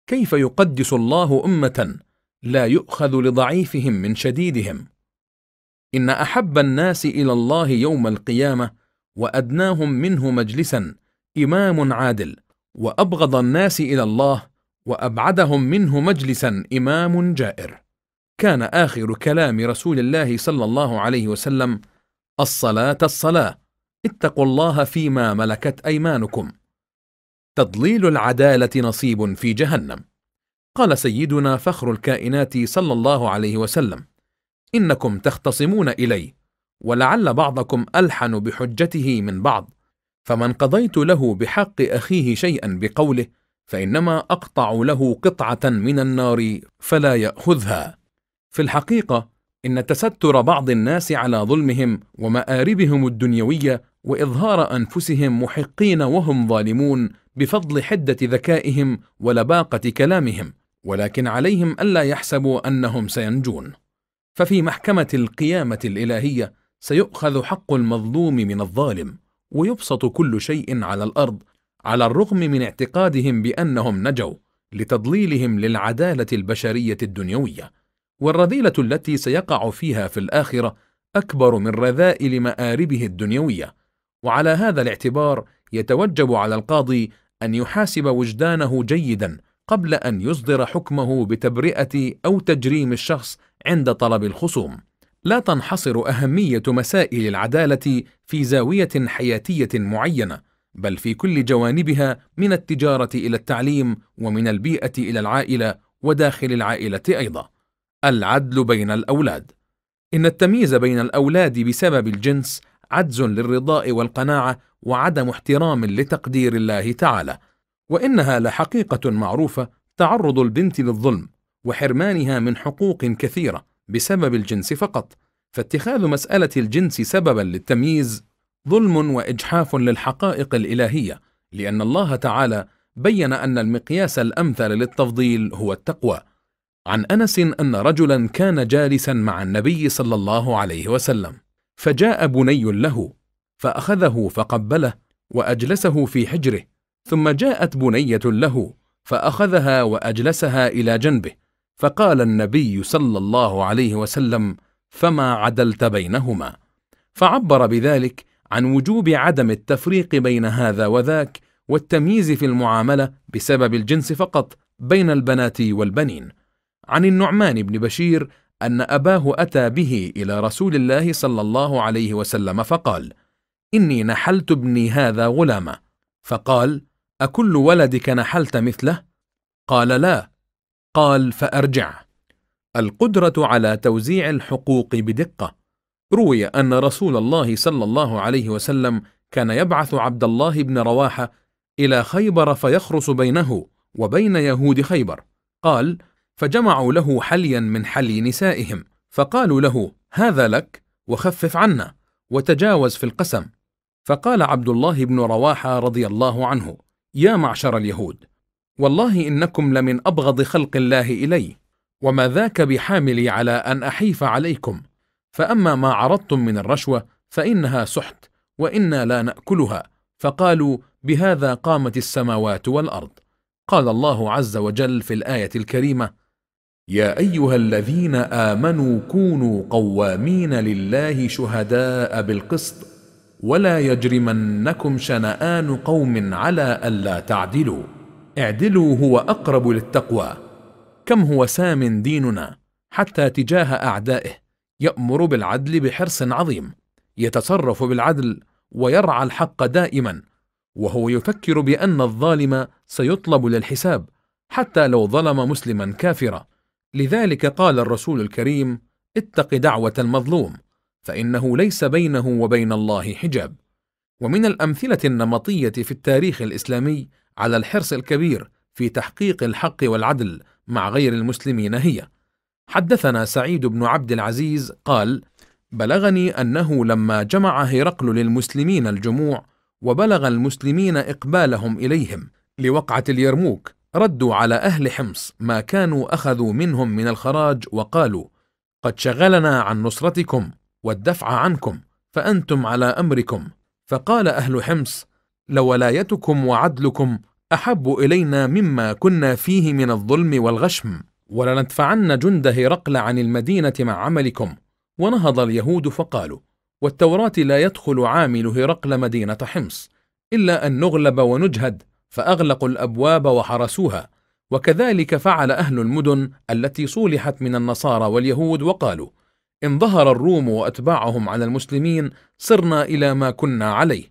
Speaker 1: كيف يقدس الله أمة لا يؤخذ لضعيفهم من شديدهم؟ إن أحب الناس إلى الله يوم القيامة وأدناهم منه مجلسا إمام عادل، وأبغض الناس إلى الله وابعدهم منه مجلسا امام جائر كان اخر كلام رسول الله صلى الله عليه وسلم الصلاه الصلاه اتقوا الله فيما ملكت ايمانكم تضليل العداله نصيب في جهنم قال سيدنا فخر الكائنات صلى الله عليه وسلم انكم تختصمون الي ولعل بعضكم الحن بحجته من بعض فمن قضيت له بحق اخيه شيئا بقوله فانما اقطع له قطعه من النار فلا ياخذها في الحقيقه ان تستر بعض الناس على ظلمهم وماربهم الدنيويه واظهار انفسهم محقين وهم ظالمون بفضل حده ذكائهم ولباقه كلامهم ولكن عليهم الا يحسبوا انهم سينجون ففي محكمه القيامه الالهيه سيؤخذ حق المظلوم من الظالم ويبسط كل شيء على الارض على الرغم من اعتقادهم بانهم نجوا لتضليلهم للعداله البشريه الدنيويه والرذيله التي سيقع فيها في الاخره اكبر من رذائل ماربه الدنيويه وعلى هذا الاعتبار يتوجب على القاضي ان يحاسب وجدانه جيدا قبل ان يصدر حكمه بتبرئه او تجريم الشخص عند طلب الخصوم لا تنحصر اهميه مسائل العداله في زاويه حياتيه معينه بل في كل جوانبها من التجارة إلى التعليم ومن البيئة إلى العائلة وداخل العائلة أيضا العدل بين الأولاد إن التمييز بين الأولاد بسبب الجنس عجز للرضاء والقناعة وعدم احترام لتقدير الله تعالى وإنها لحقيقة معروفة تعرض البنت للظلم وحرمانها من حقوق كثيرة بسبب الجنس فقط فاتخاذ مسألة الجنس سببا للتمييز ظلم واجحاف للحقائق الالهيه لان الله تعالى بين ان المقياس الامثل للتفضيل هو التقوى عن انس ان رجلا كان جالسا مع النبي صلى الله عليه وسلم فجاء بني له فاخذه فقبله واجلسه في حجره ثم جاءت بنيه له فاخذها واجلسها الى جنبه فقال النبي صلى الله عليه وسلم فما عدلت بينهما فعبر بذلك عن وجوب عدم التفريق بين هذا وذاك والتمييز في المعامله بسبب الجنس فقط بين البنات والبنين عن النعمان بن بشير ان اباه اتى به الى رسول الله صلى الله عليه وسلم فقال اني نحلت ابني هذا غلامه فقال اكل ولدك نحلت مثله قال لا قال فارجع القدره على توزيع الحقوق بدقه روي أن رسول الله صلى الله عليه وسلم كان يبعث عبد الله بن رواحة إلى خيبر فيخرص بينه وبين يهود خيبر قال فجمعوا له حليا من حلي نسائهم فقالوا له هذا لك وخفف عنا وتجاوز في القسم فقال عبد الله بن رواحه رضي الله عنه يا معشر اليهود والله انكم لمن ابغض خلق الله الي وما ذاك بحاملي على ان احيف عليكم فاما ما عرضتم من الرشوه فانها سحت وانا لا ناكلها فقالوا بهذا قامت السماوات والارض قال الله عز وجل في الايه الكريمه يا ايها الذين امنوا كونوا قوامين لله شهداء بالقسط ولا يجرمنكم شنان قوم على الا تعدلوا اعدلوا هو اقرب للتقوى كم هو سام ديننا حتى تجاه اعدائه يأمر بالعدل بحرص عظيم يتصرف بالعدل ويرعى الحق دائما وهو يفكر بأن الظالم سيطلب للحساب حتى لو ظلم مسلما كافرا لذلك قال الرسول الكريم اتق دعوة المظلوم فإنه ليس بينه وبين الله حجاب ومن الأمثلة النمطية في التاريخ الإسلامي على الحرص الكبير في تحقيق الحق والعدل مع غير المسلمين هي حدثنا سعيد بن عبد العزيز قال بلغني انه لما جمع هرقل للمسلمين الجموع وبلغ المسلمين اقبالهم اليهم لوقعه اليرموك ردوا على اهل حمص ما كانوا اخذوا منهم من الخراج وقالوا قد شغلنا عن نصرتكم والدفع عنكم فانتم على امركم فقال اهل حمص لولايتكم وعدلكم احب الينا مما كنا فيه من الظلم والغشم ولندفعن جند هرقل عن المدينة مع عملكم ونهض اليهود فقالوا والتوراة لا يدخل عامل هرقل مدينة حمص إلا أن نغلب ونجهد فأغلقوا الأبواب وحرسوها وكذلك فعل أهل المدن التي صولحت من النصارى واليهود وقالوا إن ظهر الروم وأتباعهم على المسلمين صرنا إلى ما كنا عليه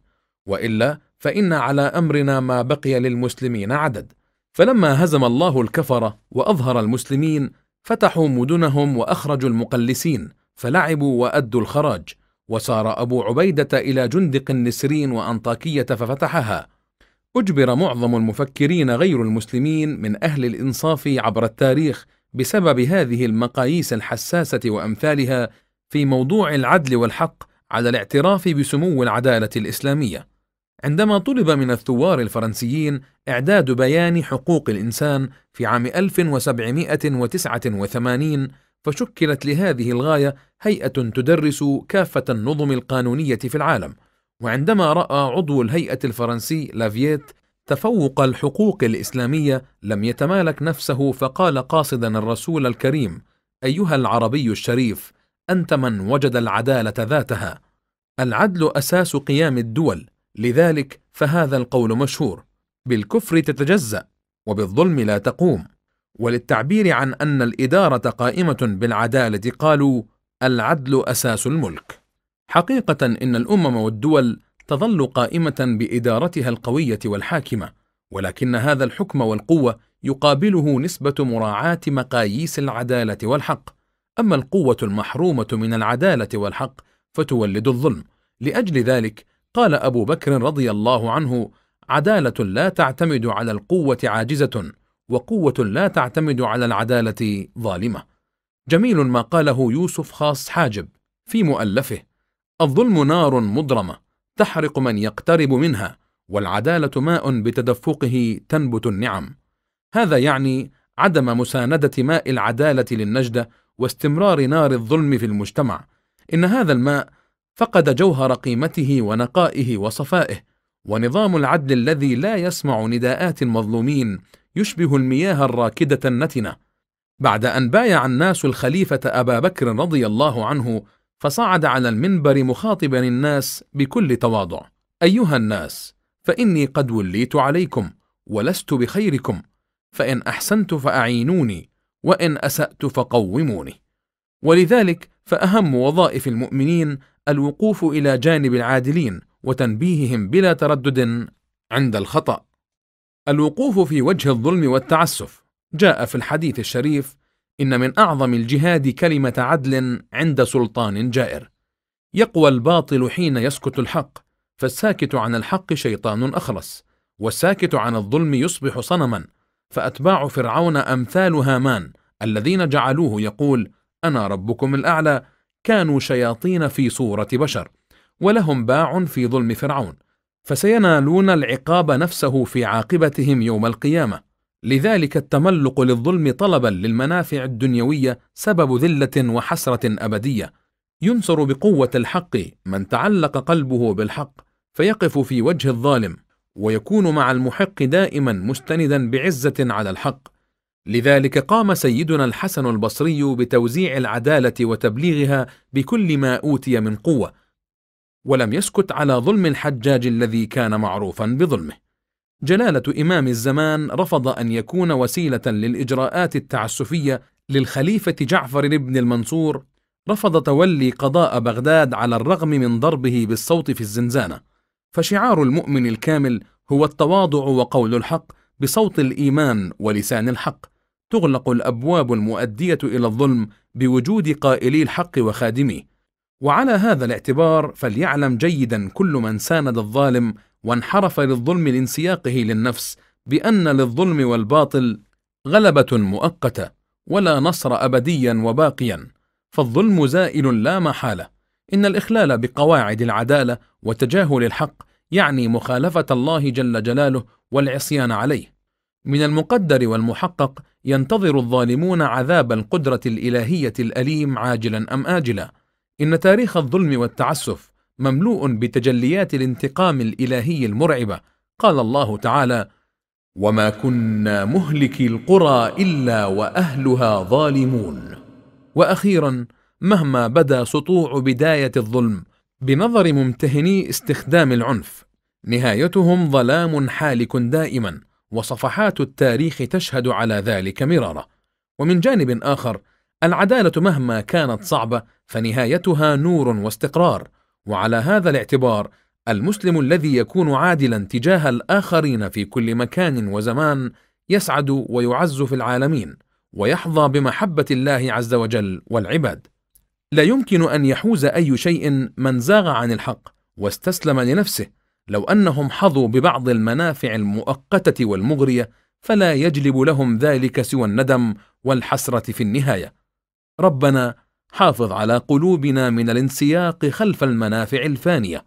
Speaker 1: وإلا فإن على أمرنا ما بقي للمسلمين عدد فلما هزم الله الكفرة وأظهر المسلمين فتحوا مدنهم وأخرجوا المقلسين فلعبوا وأدوا الخراج وسار أبو عبيدة إلى جندق النسرين وأنطاكية ففتحها أجبر معظم المفكرين غير المسلمين من أهل الإنصاف عبر التاريخ بسبب هذه المقاييس الحساسة وأمثالها في موضوع العدل والحق على الاعتراف بسمو العدالة الإسلامية عندما طلب من الثوار الفرنسيين إعداد بيان حقوق الإنسان في عام 1789 فشكلت لهذه الغاية هيئة تدرس كافة النظم القانونية في العالم وعندما رأى عضو الهيئة الفرنسي لافييت تفوق الحقوق الإسلامية لم يتمالك نفسه فقال قاصدا الرسول الكريم أيها العربي الشريف أنت من وجد العدالة ذاتها العدل أساس قيام الدول لذلك فهذا القول مشهور بالكفر تتجزا وبالظلم لا تقوم وللتعبير عن ان الاداره قائمه بالعداله قالوا العدل اساس الملك حقيقه ان الامم والدول تظل قائمه بادارتها القويه والحاكمه ولكن هذا الحكم والقوه يقابله نسبه مراعاه مقاييس العداله والحق اما القوه المحرومه من العداله والحق فتولد الظلم لاجل ذلك قال أبو بكر رضي الله عنه: عدالة لا تعتمد على القوة عاجزة، وقوة لا تعتمد على العدالة ظالمة. جميل ما قاله يوسف خاص حاجب في مؤلفه: الظلم نار مضرمة تحرق من يقترب منها، والعدالة ماء بتدفقه تنبت النعم. هذا يعني عدم مساندة ماء العدالة للنجدة واستمرار نار الظلم في المجتمع. إن هذا الماء فقد جوهر قيمته ونقائه وصفائه ونظام العدل الذي لا يسمع نداءات المظلومين يشبه المياه الراكده النتنه بعد ان بايع الناس الخليفه ابا بكر رضي الله عنه فصعد على المنبر مخاطبا الناس بكل تواضع ايها الناس فاني قد وليت عليكم ولست بخيركم فان احسنت فاعينوني وان اسات فقوموني ولذلك فاهم وظائف المؤمنين الوقوف الى جانب العادلين وتنبيههم بلا تردد عند الخطا الوقوف في وجه الظلم والتعسف جاء في الحديث الشريف ان من اعظم الجهاد كلمه عدل عند سلطان جائر يقوى الباطل حين يسكت الحق فالساكت عن الحق شيطان اخرس والساكت عن الظلم يصبح صنما فاتباع فرعون امثال هامان الذين جعلوه يقول انا ربكم الاعلى كانوا شياطين في صورة بشر ولهم باع في ظلم فرعون فسينالون العقاب نفسه في عاقبتهم يوم القيامة لذلك التملق للظلم طلبا للمنافع الدنيوية سبب ذلة وحسرة أبدية ينصر بقوة الحق من تعلق قلبه بالحق فيقف في وجه الظالم ويكون مع المحق دائما مستندا بعزة على الحق لذلك قام سيدنا الحسن البصري بتوزيع العداله وتبليغها بكل ما اوتي من قوه ولم يسكت على ظلم الحجاج الذي كان معروفا بظلمه جلاله امام الزمان رفض ان يكون وسيله للاجراءات التعسفيه للخليفه جعفر بن المنصور رفض تولي قضاء بغداد على الرغم من ضربه بالصوت في الزنزانه فشعار المؤمن الكامل هو التواضع وقول الحق بصوت الايمان ولسان الحق تغلق الابواب المؤديه الى الظلم بوجود قائلي الحق وخادميه وعلى هذا الاعتبار فليعلم جيدا كل من ساند الظالم وانحرف للظلم لانسياقه للنفس بان للظلم والباطل غلبه مؤقته ولا نصر ابديا وباقيا فالظلم زائل لا محاله ان الاخلال بقواعد العداله وتجاهل الحق يعني مخالفه الله جل جلاله والعصيان عليه من المقدر والمحقق ينتظر الظالمون عذاب القدرة الإلهية الأليم عاجلا أم آجلا إن تاريخ الظلم والتعسف مملوء بتجليات الانتقام الإلهي المرعبة قال الله تعالى وما كنا مهلكي القرى إلا وأهلها ظالمون وأخيرا مهما بدا سطوع بداية الظلم بنظر ممتهني استخدام العنف نهايتهم ظلام حالك دائما وصفحات التاريخ تشهد على ذلك مرارا ومن جانب آخر العدالة مهما كانت صعبة فنهايتها نور واستقرار وعلى هذا الاعتبار المسلم الذي يكون عادلا تجاه الآخرين في كل مكان وزمان يسعد ويعز في العالمين ويحظى بمحبة الله عز وجل والعباد لا يمكن أن يحوز أي شيء من زاغ عن الحق واستسلم لنفسه لو أنهم حظوا ببعض المنافع المؤقتة والمغرية فلا يجلب لهم ذلك سوى الندم والحسرة في النهاية. ربنا حافظ على قلوبنا من الانسياق خلف المنافع الفانية،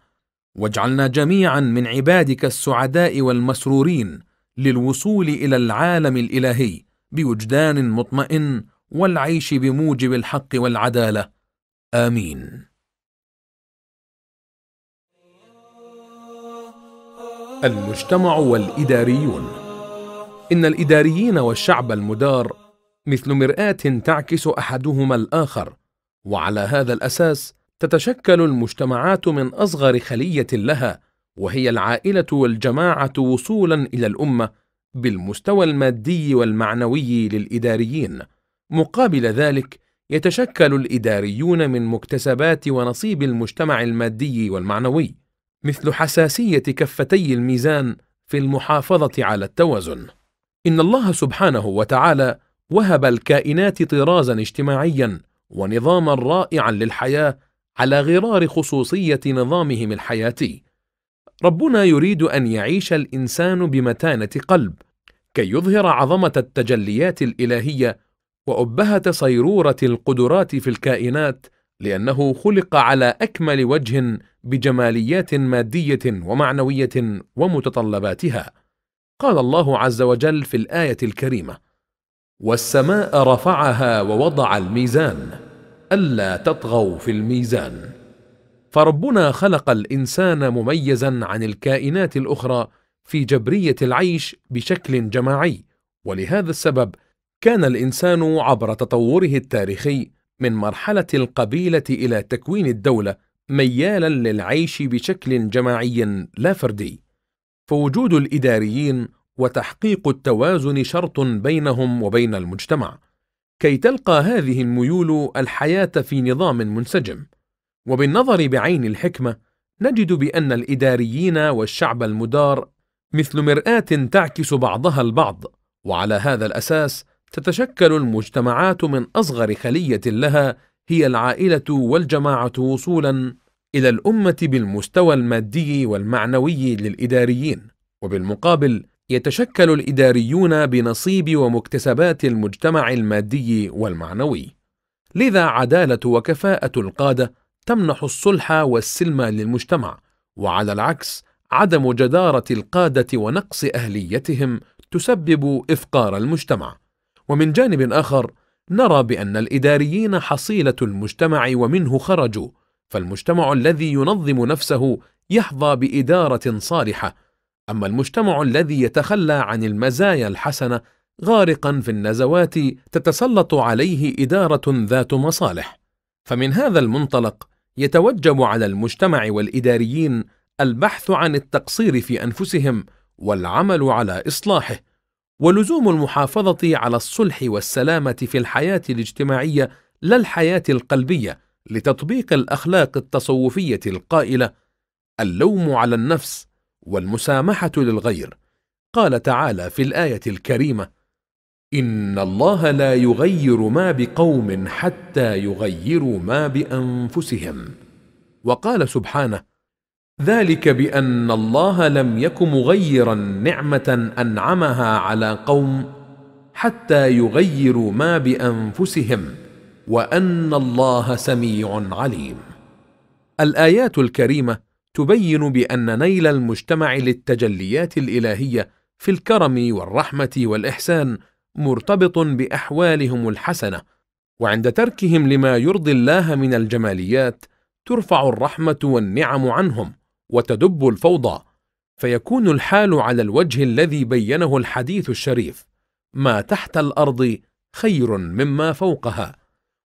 Speaker 1: واجعلنا جميعا من عبادك السعداء والمسرورين للوصول إلى العالم الإلهي بوجدان مطمئن والعيش بموجب الحق والعدالة. آمين. المجتمع والاداريون ان الاداريين والشعب المدار مثل مراه تعكس احدهما الاخر وعلى هذا الاساس تتشكل المجتمعات من اصغر خليه لها وهي العائله والجماعه وصولا الى الامه بالمستوى المادي والمعنوي للاداريين مقابل ذلك يتشكل الاداريون من مكتسبات ونصيب المجتمع المادي والمعنوي مثل حساسيه كفتي الميزان في المحافظه على التوازن ان الله سبحانه وتعالى وهب الكائنات طرازا اجتماعيا ونظاما رائعا للحياه على غرار خصوصيه نظامهم الحياتي ربنا يريد ان يعيش الانسان بمتانه قلب كي يظهر عظمه التجليات الالهيه وابهه صيروره القدرات في الكائنات لانه خلق على اكمل وجه بجماليات ماديه ومعنويه ومتطلباتها قال الله عز وجل في الايه الكريمه والسماء رفعها ووضع الميزان الا تطغوا في الميزان فربنا خلق الانسان مميزا عن الكائنات الاخرى في جبريه العيش بشكل جماعي ولهذا السبب كان الانسان عبر تطوره التاريخي من مرحله القبيله الى تكوين الدوله ميالا للعيش بشكل جماعي لا فردي فوجود الاداريين وتحقيق التوازن شرط بينهم وبين المجتمع كي تلقى هذه الميول الحياه في نظام منسجم وبالنظر بعين الحكمه نجد بان الاداريين والشعب المدار مثل مراه تعكس بعضها البعض وعلى هذا الاساس تتشكل المجتمعات من اصغر خليه لها هي العائلة والجماعة وصولا إلى الأمة بالمستوى المادي والمعنوي للإداريين، وبالمقابل يتشكل الإداريون بنصيب ومكتسبات المجتمع المادي والمعنوي. لذا عدالة وكفاءة القادة تمنح الصلح والسلم للمجتمع، وعلى العكس عدم جدارة القادة ونقص أهليتهم تسبب إفقار المجتمع. ومن جانب آخر نرى بان الاداريين حصيله المجتمع ومنه خرجوا فالمجتمع الذي ينظم نفسه يحظى باداره صالحه اما المجتمع الذي يتخلى عن المزايا الحسنه غارقا في النزوات تتسلط عليه اداره ذات مصالح فمن هذا المنطلق يتوجب على المجتمع والاداريين البحث عن التقصير في انفسهم والعمل على اصلاحه ولزوم المحافظه على الصلح والسلامه في الحياه الاجتماعيه لا الحياه القلبيه لتطبيق الاخلاق التصوفيه القائله اللوم على النفس والمسامحه للغير قال تعالى في الايه الكريمه ان الله لا يغير ما بقوم حتى يغيروا ما بانفسهم وقال سبحانه ذلك بان الله لم يك مغيرا نعمه انعمها على قوم حتى يغيروا ما بانفسهم وان الله سميع عليم الايات الكريمه تبين بان نيل المجتمع للتجليات الالهيه في الكرم والرحمه والاحسان مرتبط باحوالهم الحسنه وعند تركهم لما يرضي الله من الجماليات ترفع الرحمه والنعم عنهم وتدب الفوضى فيكون الحال على الوجه الذي بينه الحديث الشريف ما تحت الارض خير مما فوقها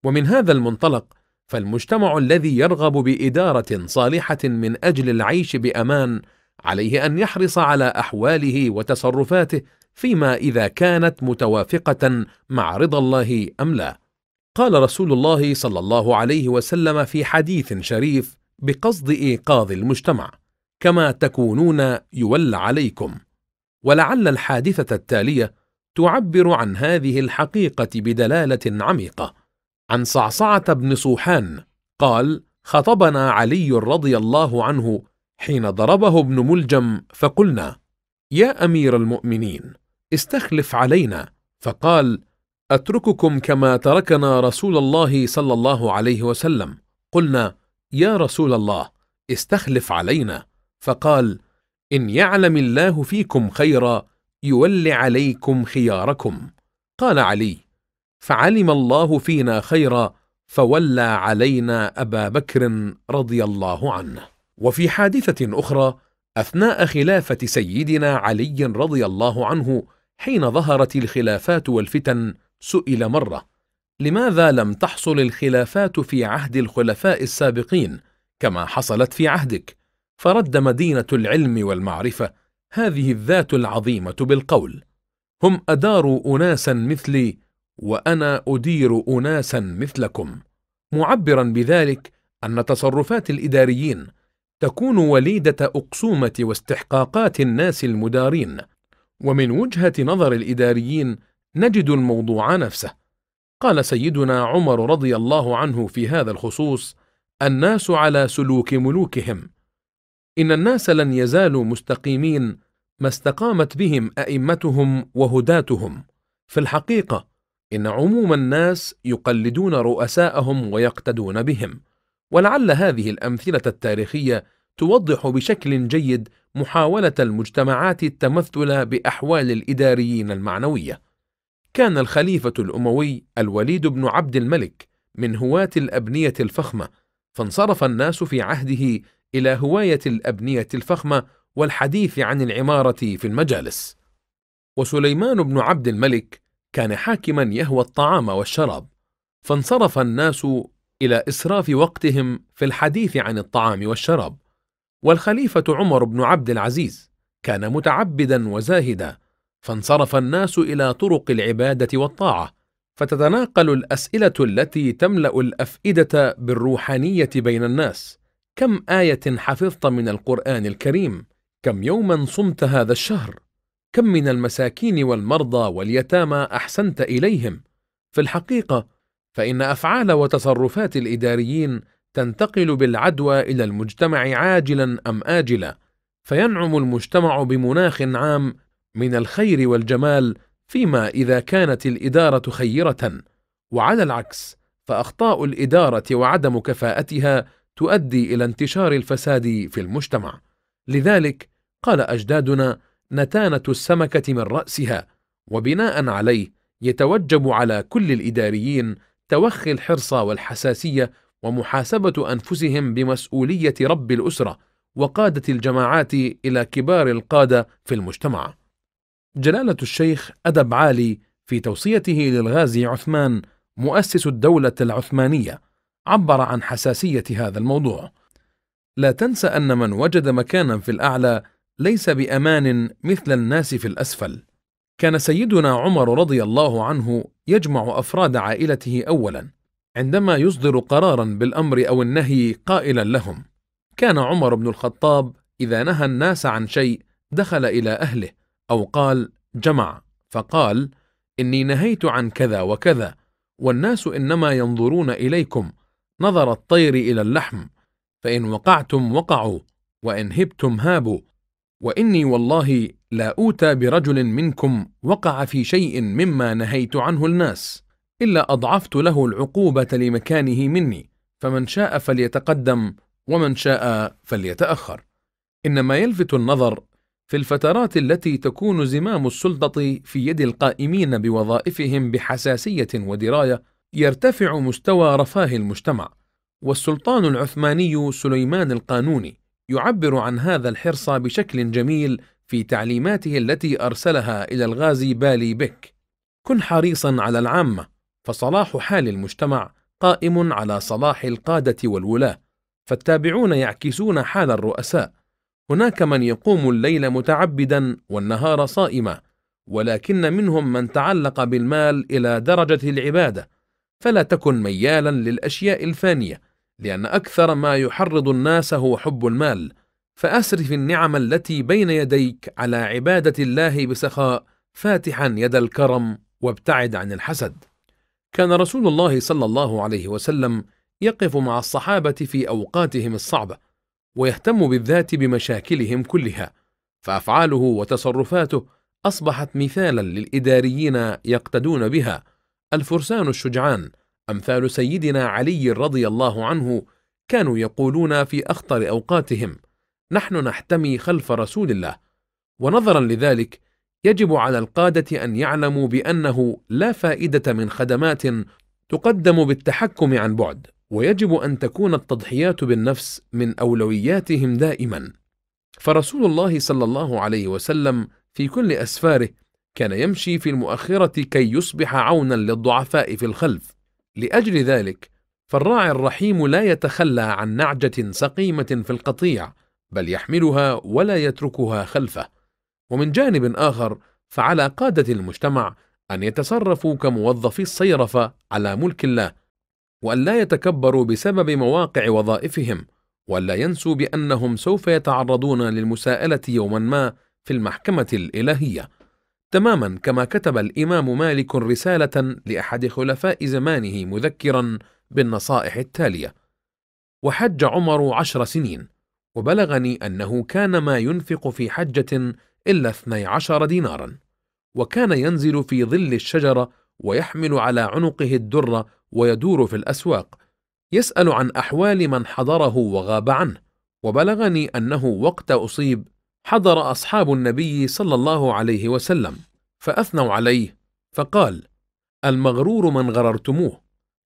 Speaker 1: ومن هذا المنطلق فالمجتمع الذي يرغب باداره صالحه من اجل العيش بامان عليه ان يحرص على احواله وتصرفاته فيما اذا كانت متوافقه مع رضا الله ام لا قال رسول الله صلى الله عليه وسلم في حديث شريف بقصد ايقاظ المجتمع كما تكونون يولى عليكم ولعل الحادثه التاليه تعبر عن هذه الحقيقه بدلاله عميقه عن صعصعه بن صوحان قال خطبنا علي رضي الله عنه حين ضربه ابن ملجم فقلنا يا امير المؤمنين استخلف علينا فقال اترككم كما تركنا رسول الله صلى الله عليه وسلم قلنا يا رسول الله استخلف علينا فقال ان يعلم الله فيكم خيرا يول عليكم خياركم قال علي فعلم الله فينا خيرا فولى علينا ابا بكر رضي الله عنه وفي حادثه اخرى اثناء خلافه سيدنا علي رضي الله عنه حين ظهرت الخلافات والفتن سئل مره لماذا لم تحصل الخلافات في عهد الخلفاء السابقين كما حصلت في عهدك فرد مدينه العلم والمعرفه هذه الذات العظيمه بالقول هم اداروا اناسا مثلي وانا ادير اناسا مثلكم معبرا بذلك ان تصرفات الاداريين تكون وليده اقسومه واستحقاقات الناس المدارين ومن وجهه نظر الاداريين نجد الموضوع نفسه قال سيدنا عمر رضي الله عنه في هذا الخصوص الناس على سلوك ملوكهم ان الناس لن يزالوا مستقيمين ما استقامت بهم ائمتهم وهداتهم في الحقيقه ان عموم الناس يقلدون رؤساءهم ويقتدون بهم ولعل هذه الامثله التاريخيه توضح بشكل جيد محاوله المجتمعات التمثل باحوال الاداريين المعنويه كان الخليفة الأموي الوليد بن عبد الملك من هواة الأبنية الفخمة، فانصرف الناس في عهده إلى هواية الأبنية الفخمة والحديث عن العمارة في المجالس. وسليمان بن عبد الملك كان حاكما يهوى الطعام والشراب، فانصرف الناس إلى إسراف وقتهم في الحديث عن الطعام والشراب. والخليفة عمر بن عبد العزيز كان متعبدا وزاهدا فانصرف الناس الى طرق العباده والطاعه فتتناقل الاسئله التي تملا الافئده بالروحانيه بين الناس كم ايه حفظت من القران الكريم كم يوما صمت هذا الشهر كم من المساكين والمرضى واليتامى احسنت اليهم في الحقيقه فان افعال وتصرفات الاداريين تنتقل بالعدوى الى المجتمع عاجلا ام اجلا فينعم المجتمع بمناخ عام من الخير والجمال فيما اذا كانت الاداره خيره وعلى العكس فاخطاء الاداره وعدم كفاءتها تؤدي الى انتشار الفساد في المجتمع لذلك قال اجدادنا نتانه السمكه من راسها وبناء عليه يتوجب على كل الاداريين توخي الحرص والحساسيه ومحاسبه انفسهم بمسؤوليه رب الاسره وقاده الجماعات الى كبار القاده في المجتمع جلالة الشيخ أدب عالي في توصيته للغازي عثمان مؤسس الدولة العثمانية عبر عن حساسية هذا الموضوع. لا تنسى أن من وجد مكانا في الأعلى ليس بأمان مثل الناس في الأسفل. كان سيدنا عمر رضي الله عنه يجمع أفراد عائلته أولا عندما يصدر قرارا بالأمر أو النهي قائلا لهم: كان عمر بن الخطاب إذا نهى الناس عن شيء دخل إلى أهله أو قال جمع فقال إني نهيت عن كذا وكذا والناس إنما ينظرون إليكم نظر الطير إلى اللحم فإن وقعتم وقعوا وإن هبتم هابوا وإني والله لا أوتى برجل منكم وقع في شيء مما نهيت عنه الناس إلا أضعفت له العقوبة لمكانه مني فمن شاء فليتقدم ومن شاء فليتأخر إنما يلفت النظر في الفترات التي تكون زمام السلطه في يد القائمين بوظائفهم بحساسيه ودرايه يرتفع مستوى رفاه المجتمع والسلطان العثماني سليمان القانوني يعبر عن هذا الحرص بشكل جميل في تعليماته التي ارسلها الى الغازي بالي بك كن حريصا على العامه فصلاح حال المجتمع قائم على صلاح القاده والولاه فالتابعون يعكسون حال الرؤساء هناك من يقوم الليل متعبدا والنهار صائما ولكن منهم من تعلق بالمال الى درجه العباده فلا تكن ميالا للاشياء الفانيه لان اكثر ما يحرض الناس هو حب المال فاسرف النعم التي بين يديك على عباده الله بسخاء فاتحا يد الكرم وابتعد عن الحسد كان رسول الله صلى الله عليه وسلم يقف مع الصحابه في اوقاتهم الصعبه ويهتم بالذات بمشاكلهم كلها فافعاله وتصرفاته اصبحت مثالا للاداريين يقتدون بها الفرسان الشجعان امثال سيدنا علي رضي الله عنه كانوا يقولون في اخطر اوقاتهم نحن نحتمي خلف رسول الله ونظرا لذلك يجب على القاده ان يعلموا بانه لا فائده من خدمات تقدم بالتحكم عن بعد ويجب ان تكون التضحيات بالنفس من اولوياتهم دائما فرسول الله صلى الله عليه وسلم في كل اسفاره كان يمشي في المؤخره كي يصبح عونا للضعفاء في الخلف لاجل ذلك فالراعي الرحيم لا يتخلى عن نعجه سقيمه في القطيع بل يحملها ولا يتركها خلفه ومن جانب اخر فعلى قاده المجتمع ان يتصرفوا كموظفي الصيرفه على ملك الله وأن لا يتكبروا بسبب مواقع وظائفهم وأن لا ينسوا بأنهم سوف يتعرضون للمساءلة يوما ما في المحكمة الإلهية تماما كما كتب الإمام مالك رسالة لأحد خلفاء زمانه مذكرا بالنصائح التالية وحج عمر عشر سنين وبلغني أنه كان ما ينفق في حجة إلا اثني عشر دينارا وكان ينزل في ظل الشجرة ويحمل على عنقه الدرة ويدور في الاسواق يسال عن احوال من حضره وغاب عنه وبلغني انه وقت اصيب حضر اصحاب النبي صلى الله عليه وسلم فاثنوا عليه فقال المغرور من غررتموه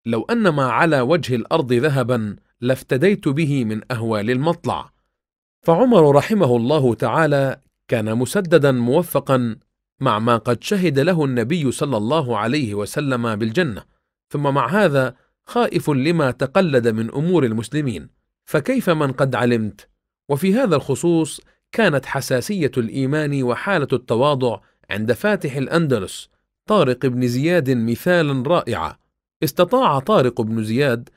Speaker 1: لو ان ما على وجه الارض ذهبا لافتديت به من اهوال المطلع فعمر رحمه الله تعالى كان مسددا موفقا مع ما قد شهد له النبي صلى الله عليه وسلم بالجنه ثم مع هذا خائف لما تقلد من امور المسلمين فكيف من قد علمت وفي هذا الخصوص كانت حساسيه الايمان وحاله التواضع عند فاتح الاندلس طارق بن زياد مثالا رائعا استطاع طارق بن زياد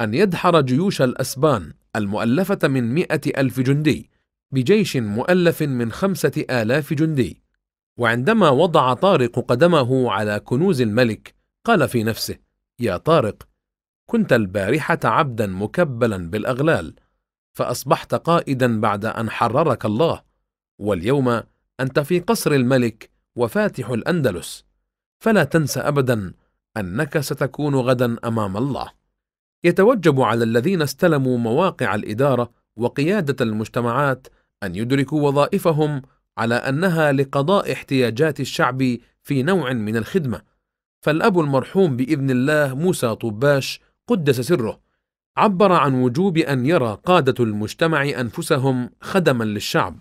Speaker 1: أن يدحر جيوش الأسبان المؤلفة من مئة ألف جندي بجيش مؤلف من خمسة آلاف جندي وعندما وضع طارق قدمه على كنوز الملك قال في نفسه يا طارق كنت البارحه عبدا مكبلا بالاغلال فاصبحت قائدا بعد ان حررك الله واليوم انت في قصر الملك وفاتح الاندلس فلا تنس ابدا انك ستكون غدا امام الله يتوجب على الذين استلموا مواقع الاداره وقياده المجتمعات ان يدركوا وظائفهم على انها لقضاء احتياجات الشعب في نوع من الخدمه فالأب المرحوم بإذن الله موسى طباش قدس سره عبر عن وجوب أن يرى قادة المجتمع أنفسهم خدما للشعب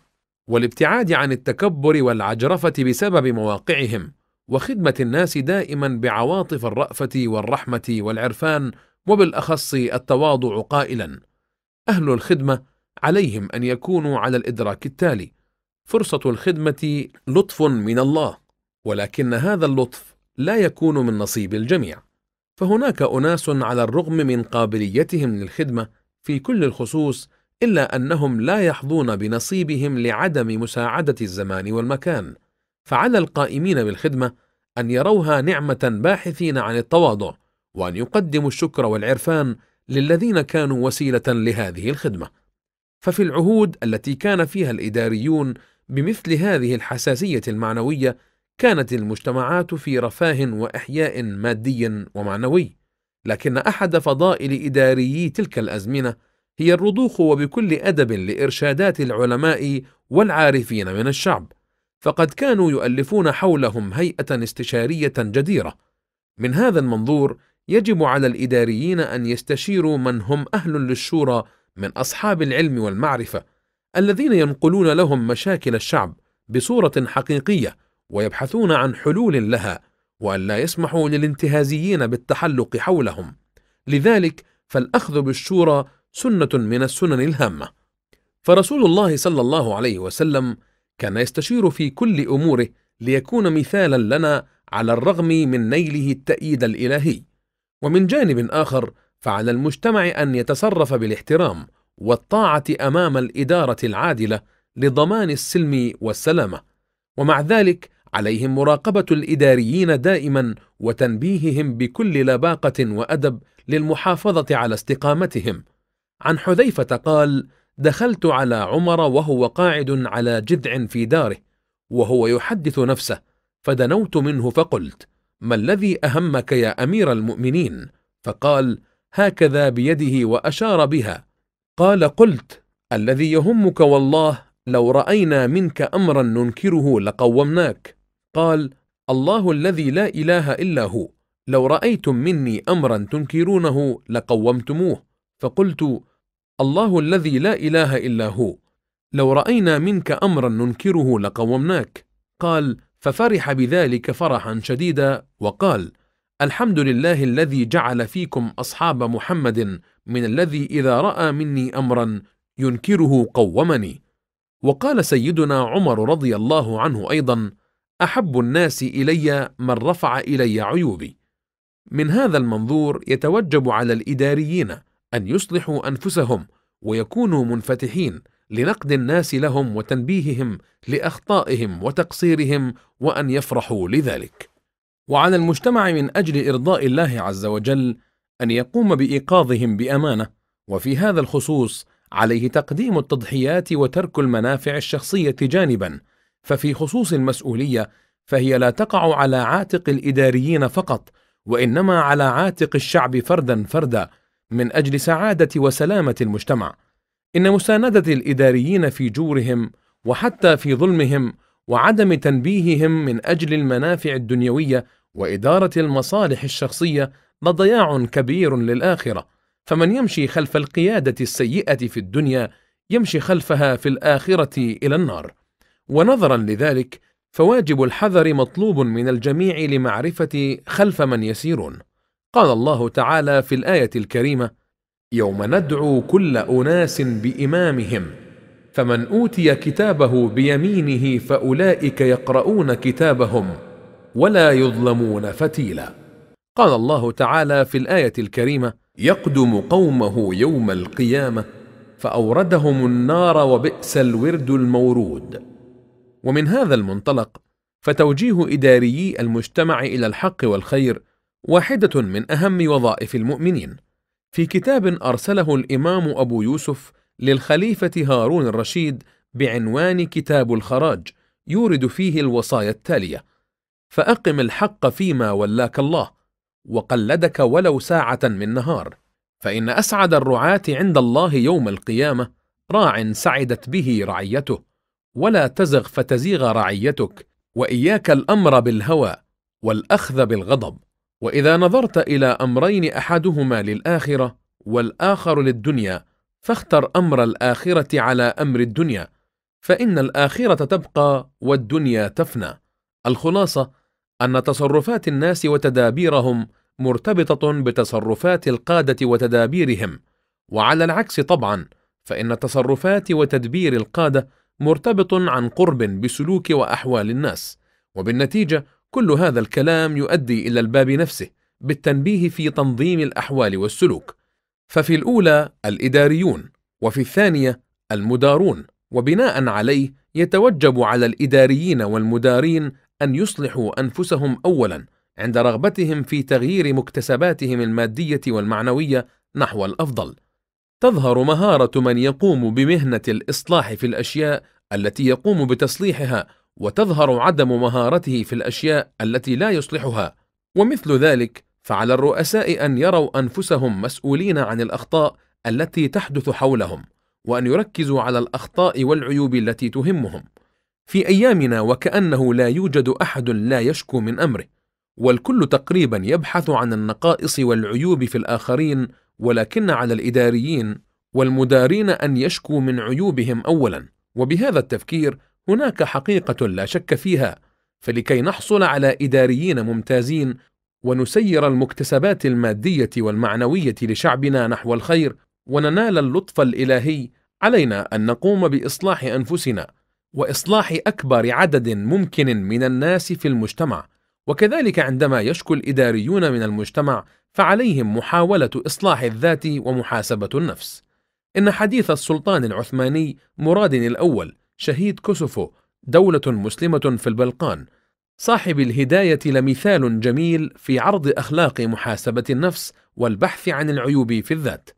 Speaker 1: والابتعاد عن التكبر والعجرفة بسبب مواقعهم وخدمة الناس دائما بعواطف الرأفة والرحمة والعرفان وبالأخص التواضع قائلا أهل الخدمة عليهم أن يكونوا على الإدراك التالي فرصة الخدمة لطف من الله ولكن هذا اللطف لا يكون من نصيب الجميع فهناك اناس على الرغم من قابليتهم للخدمه في كل الخصوص الا انهم لا يحظون بنصيبهم لعدم مساعده الزمان والمكان فعلى القائمين بالخدمه ان يروها نعمه باحثين عن التواضع وان يقدموا الشكر والعرفان للذين كانوا وسيله لهذه الخدمه ففي العهود التي كان فيها الاداريون بمثل هذه الحساسيه المعنويه كانت المجتمعات في رفاه واحياء مادي ومعنوي لكن احد فضائل اداريي تلك الازمنه هي الرضوخ وبكل ادب لارشادات العلماء والعارفين من الشعب فقد كانوا يؤلفون حولهم هيئه استشاريه جديره من هذا المنظور يجب على الاداريين ان يستشيروا من هم اهل للشورى من اصحاب العلم والمعرفه الذين ينقلون لهم مشاكل الشعب بصوره حقيقيه ويبحثون عن حلول لها وأن لا يسمحوا للانتهازيين بالتحلق حولهم لذلك فالأخذ بالشورى سنة من السنن الهامة فرسول الله صلى الله عليه وسلم كان يستشير في كل أموره ليكون مثالا لنا على الرغم من نيله التأييد الإلهي ومن جانب آخر فعلى المجتمع أن يتصرف بالاحترام والطاعة أمام الإدارة العادلة لضمان السلم والسلامة ومع ذلك عليهم مراقبه الاداريين دائما وتنبيههم بكل لباقه وادب للمحافظه على استقامتهم عن حذيفه قال دخلت على عمر وهو قاعد على جذع في داره وهو يحدث نفسه فدنوت منه فقلت ما الذي اهمك يا امير المؤمنين فقال هكذا بيده واشار بها قال قلت الذي يهمك والله لو راينا منك امرا ننكره لقومناك قال الله الذي لا إله إلا هو لو رأيتم مني أمرا تنكرونه لقومتموه فقلت الله الذي لا إله إلا هو لو رأينا منك أمرا ننكره لقومناك قال ففرح بذلك فرحا شديدا وقال الحمد لله الذي جعل فيكم أصحاب محمد من الذي إذا رأى مني أمرا ينكره قومني وقال سيدنا عمر رضي الله عنه أيضا احب الناس الي من رفع الي عيوبي من هذا المنظور يتوجب على الاداريين ان يصلحوا انفسهم ويكونوا منفتحين لنقد الناس لهم وتنبيههم لاخطائهم وتقصيرهم وان يفرحوا لذلك وعلى المجتمع من اجل ارضاء الله عز وجل ان يقوم بايقاظهم بامانه وفي هذا الخصوص عليه تقديم التضحيات وترك المنافع الشخصيه جانبا ففي خصوص المسؤوليه فهي لا تقع على عاتق الاداريين فقط وانما على عاتق الشعب فردا فردا من اجل سعاده وسلامه المجتمع ان مسانده الاداريين في جورهم وحتى في ظلمهم وعدم تنبيههم من اجل المنافع الدنيويه واداره المصالح الشخصيه لضياع كبير للاخره فمن يمشي خلف القياده السيئه في الدنيا يمشي خلفها في الاخره الى النار ونظرا لذلك فواجب الحذر مطلوب من الجميع لمعرفه خلف من يسيرون قال الله تعالى في الايه الكريمه يوم ندعو كل اناس بامامهم فمن اوتي كتابه بيمينه فاولئك يقرؤون كتابهم ولا يظلمون فتيلا قال الله تعالى في الايه الكريمه يقدم قومه يوم القيامه فاوردهم النار وبئس الورد المورود ومن هذا المنطلق فتوجيه اداريي المجتمع الى الحق والخير واحده من اهم وظائف المؤمنين في كتاب ارسله الامام ابو يوسف للخليفه هارون الرشيد بعنوان كتاب الخراج يورد فيه الوصايا التاليه فاقم الحق فيما ولاك الله وقلدك ولو ساعه من نهار فان اسعد الرعاه عند الله يوم القيامه راع سعدت به رعيته ولا تزغ فتزيغ رعيتك واياك الامر بالهوى والاخذ بالغضب واذا نظرت الى امرين احدهما للاخره والاخر للدنيا فاختر امر الاخره على امر الدنيا فان الاخره تبقى والدنيا تفنى الخلاصه ان تصرفات الناس وتدابيرهم مرتبطه بتصرفات القاده وتدابيرهم وعلى العكس طبعا فان تصرفات وتدبير القاده مرتبط عن قرب بسلوك واحوال الناس وبالنتيجه كل هذا الكلام يؤدي الى الباب نفسه بالتنبيه في تنظيم الاحوال والسلوك ففي الاولى الاداريون وفي الثانيه المدارون وبناء عليه يتوجب على الاداريين والمدارين ان يصلحوا انفسهم اولا عند رغبتهم في تغيير مكتسباتهم الماديه والمعنويه نحو الافضل تظهر مهارة من يقوم بمهنة الإصلاح في الأشياء التي يقوم بتصليحها وتظهر عدم مهارته في الأشياء التي لا يصلحها ومثل ذلك فعلى الرؤساء أن يروا أنفسهم مسؤولين عن الأخطاء التي تحدث حولهم وأن يركزوا على الأخطاء والعيوب التي تهمهم في أيامنا وكأنه لا يوجد أحد لا يشكو من أمره والكل تقريبا يبحث عن النقائص والعيوب في الآخرين ولكن على الاداريين والمدارين ان يشكوا من عيوبهم اولا وبهذا التفكير هناك حقيقه لا شك فيها فلكي نحصل على اداريين ممتازين ونسير المكتسبات الماديه والمعنويه لشعبنا نحو الخير وننال اللطف الالهي علينا ان نقوم باصلاح انفسنا واصلاح اكبر عدد ممكن من الناس في المجتمع وكذلك عندما يشكو الاداريون من المجتمع فعليهم محاولة إصلاح الذات ومحاسبة النفس. إن حديث السلطان العثماني مراد الأول شهيد كوسوفو دولة مسلمة في البلقان صاحب الهداية لمثال جميل في عرض أخلاق محاسبة النفس والبحث عن العيوب في الذات.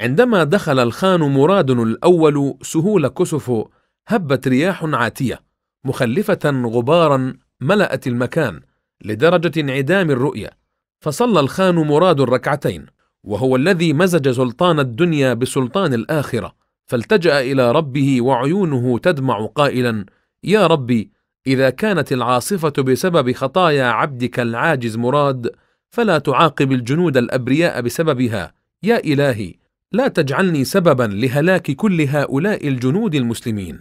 Speaker 1: عندما دخل الخان مراد الأول سهول كوسوفو هبت رياح عاتية مخلفة غبارا ملأت المكان لدرجة انعدام الرؤية فصلى الخان مراد الركعتين وهو الذي مزج سلطان الدنيا بسلطان الآخرة فالتجأ إلى ربه وعيونه تدمع قائلا يا ربي إذا كانت العاصفة بسبب خطايا عبدك العاجز مراد فلا تعاقب الجنود الأبرياء بسببها يا إلهي لا تجعلني سببا لهلاك كل هؤلاء الجنود المسلمين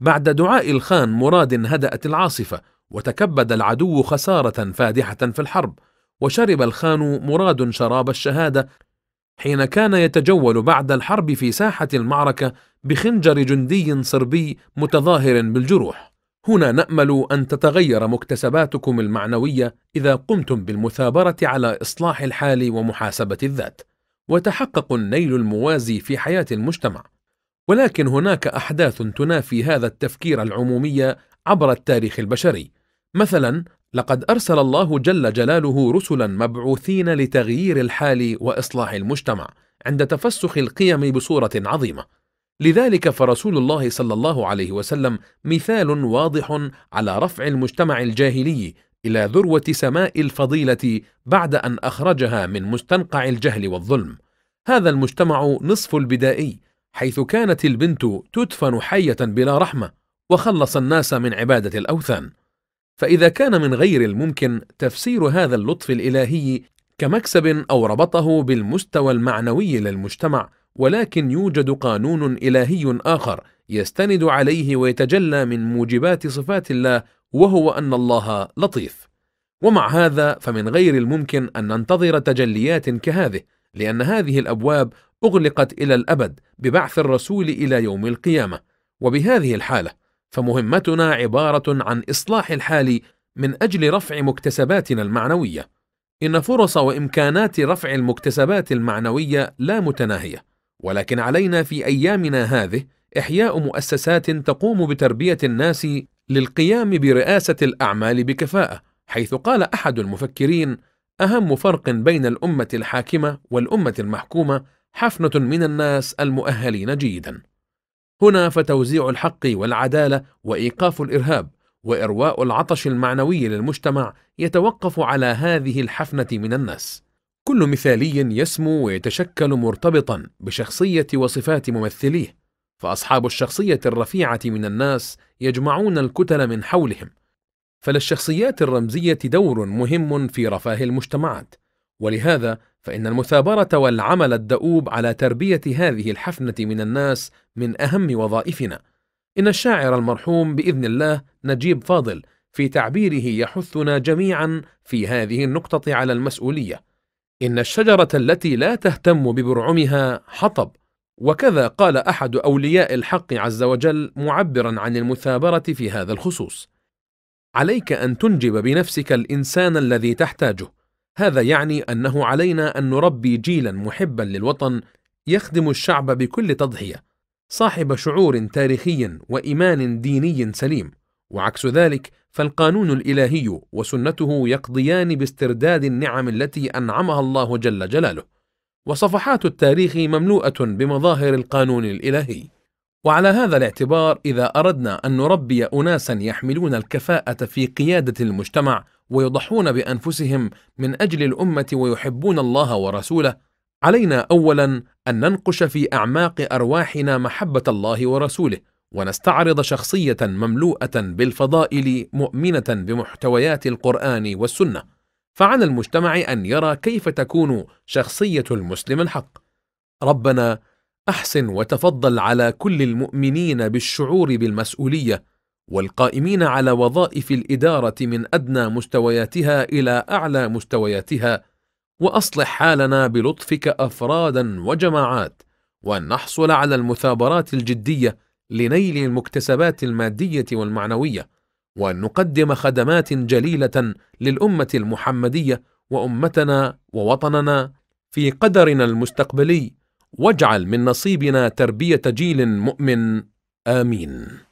Speaker 1: بعد دعاء الخان مراد هدأت العاصفة وتكبد العدو خسارة فادحة في الحرب وشرب الخان مراد شراب الشهاده حين كان يتجول بعد الحرب في ساحه المعركه بخنجر جندي صربي متظاهر بالجروح هنا نامل ان تتغير مكتسباتكم المعنويه اذا قمتم بالمثابره على اصلاح الحال ومحاسبه الذات وتحقق النيل الموازي في حياه المجتمع ولكن هناك احداث تنافي هذا التفكير العمومي عبر التاريخ البشري مثلا لقد أرسل الله جل جلاله رسلا مبعوثين لتغيير الحال وإصلاح المجتمع عند تفسخ القيم بصورة عظيمة لذلك فرسول الله صلى الله عليه وسلم مثال واضح على رفع المجتمع الجاهلي إلى ذروة سماء الفضيلة بعد أن أخرجها من مستنقع الجهل والظلم هذا المجتمع نصف البدائي حيث كانت البنت تدفن حية بلا رحمة وخلص الناس من عبادة الأوثان فاذا كان من غير الممكن تفسير هذا اللطف الالهي كمكسب او ربطه بالمستوى المعنوي للمجتمع ولكن يوجد قانون الهي اخر يستند عليه ويتجلى من موجبات صفات الله وهو ان الله لطيف ومع هذا فمن غير الممكن ان ننتظر تجليات كهذه لان هذه الابواب اغلقت الى الابد ببعث الرسول الى يوم القيامه وبهذه الحاله فمهمتنا عباره عن اصلاح الحال من اجل رفع مكتسباتنا المعنويه ان فرص وامكانات رفع المكتسبات المعنويه لا متناهيه ولكن علينا في ايامنا هذه احياء مؤسسات تقوم بتربيه الناس للقيام برئاسه الاعمال بكفاءه حيث قال احد المفكرين اهم فرق بين الامه الحاكمه والامه المحكومه حفنه من الناس المؤهلين جيدا هنا فتوزيع الحق والعداله وايقاف الارهاب وارواء العطش المعنوي للمجتمع يتوقف على هذه الحفنه من الناس كل مثالي يسمو ويتشكل مرتبطا بشخصيه وصفات ممثليه فاصحاب الشخصيه الرفيعه من الناس يجمعون الكتل من حولهم فللشخصيات الرمزيه دور مهم في رفاه المجتمعات ولهذا فإن المثابرة والعمل الدؤوب على تربية هذه الحفنة من الناس من أهم وظائفنا. إن الشاعر المرحوم بإذن الله نجيب فاضل في تعبيره يحثنا جميعا في هذه النقطة على المسؤولية. إن الشجرة التي لا تهتم ببرعمها حطب، وكذا قال أحد أولياء الحق عز وجل معبرا عن المثابرة في هذا الخصوص. عليك أن تنجب بنفسك الإنسان الذي تحتاجه، هذا يعني أنه علينا أن نربي جيلا محبا للوطن يخدم الشعب بكل تضحية صاحب شعور تاريخي وإيمان ديني سليم وعكس ذلك فالقانون الإلهي وسنته يقضيان باسترداد النعم التي أنعمها الله جل جلاله وصفحات التاريخ مملوءة بمظاهر القانون الإلهي وعلى هذا الاعتبار إذا أردنا أن نربي أناسا يحملون الكفاءة في قيادة المجتمع ويضحون بأنفسهم من أجل الأمة ويحبون الله ورسوله علينا أولا أن ننقش في أعماق أرواحنا محبة الله ورسوله ونستعرض شخصية مملوءة بالفضائل مؤمنة بمحتويات القرآن والسنة فعلى المجتمع أن يرى كيف تكون شخصية المسلم الحق ربنا احسن وتفضل على كل المؤمنين بالشعور بالمسؤوليه والقائمين على وظائف الاداره من ادنى مستوياتها الى اعلى مستوياتها واصلح حالنا بلطفك افرادا وجماعات وان نحصل على المثابرات الجديه لنيل المكتسبات الماديه والمعنويه وان نقدم خدمات جليله للامه المحمديه وامتنا ووطننا في قدرنا المستقبلي واجعل من نصيبنا تربيه جيل مؤمن امين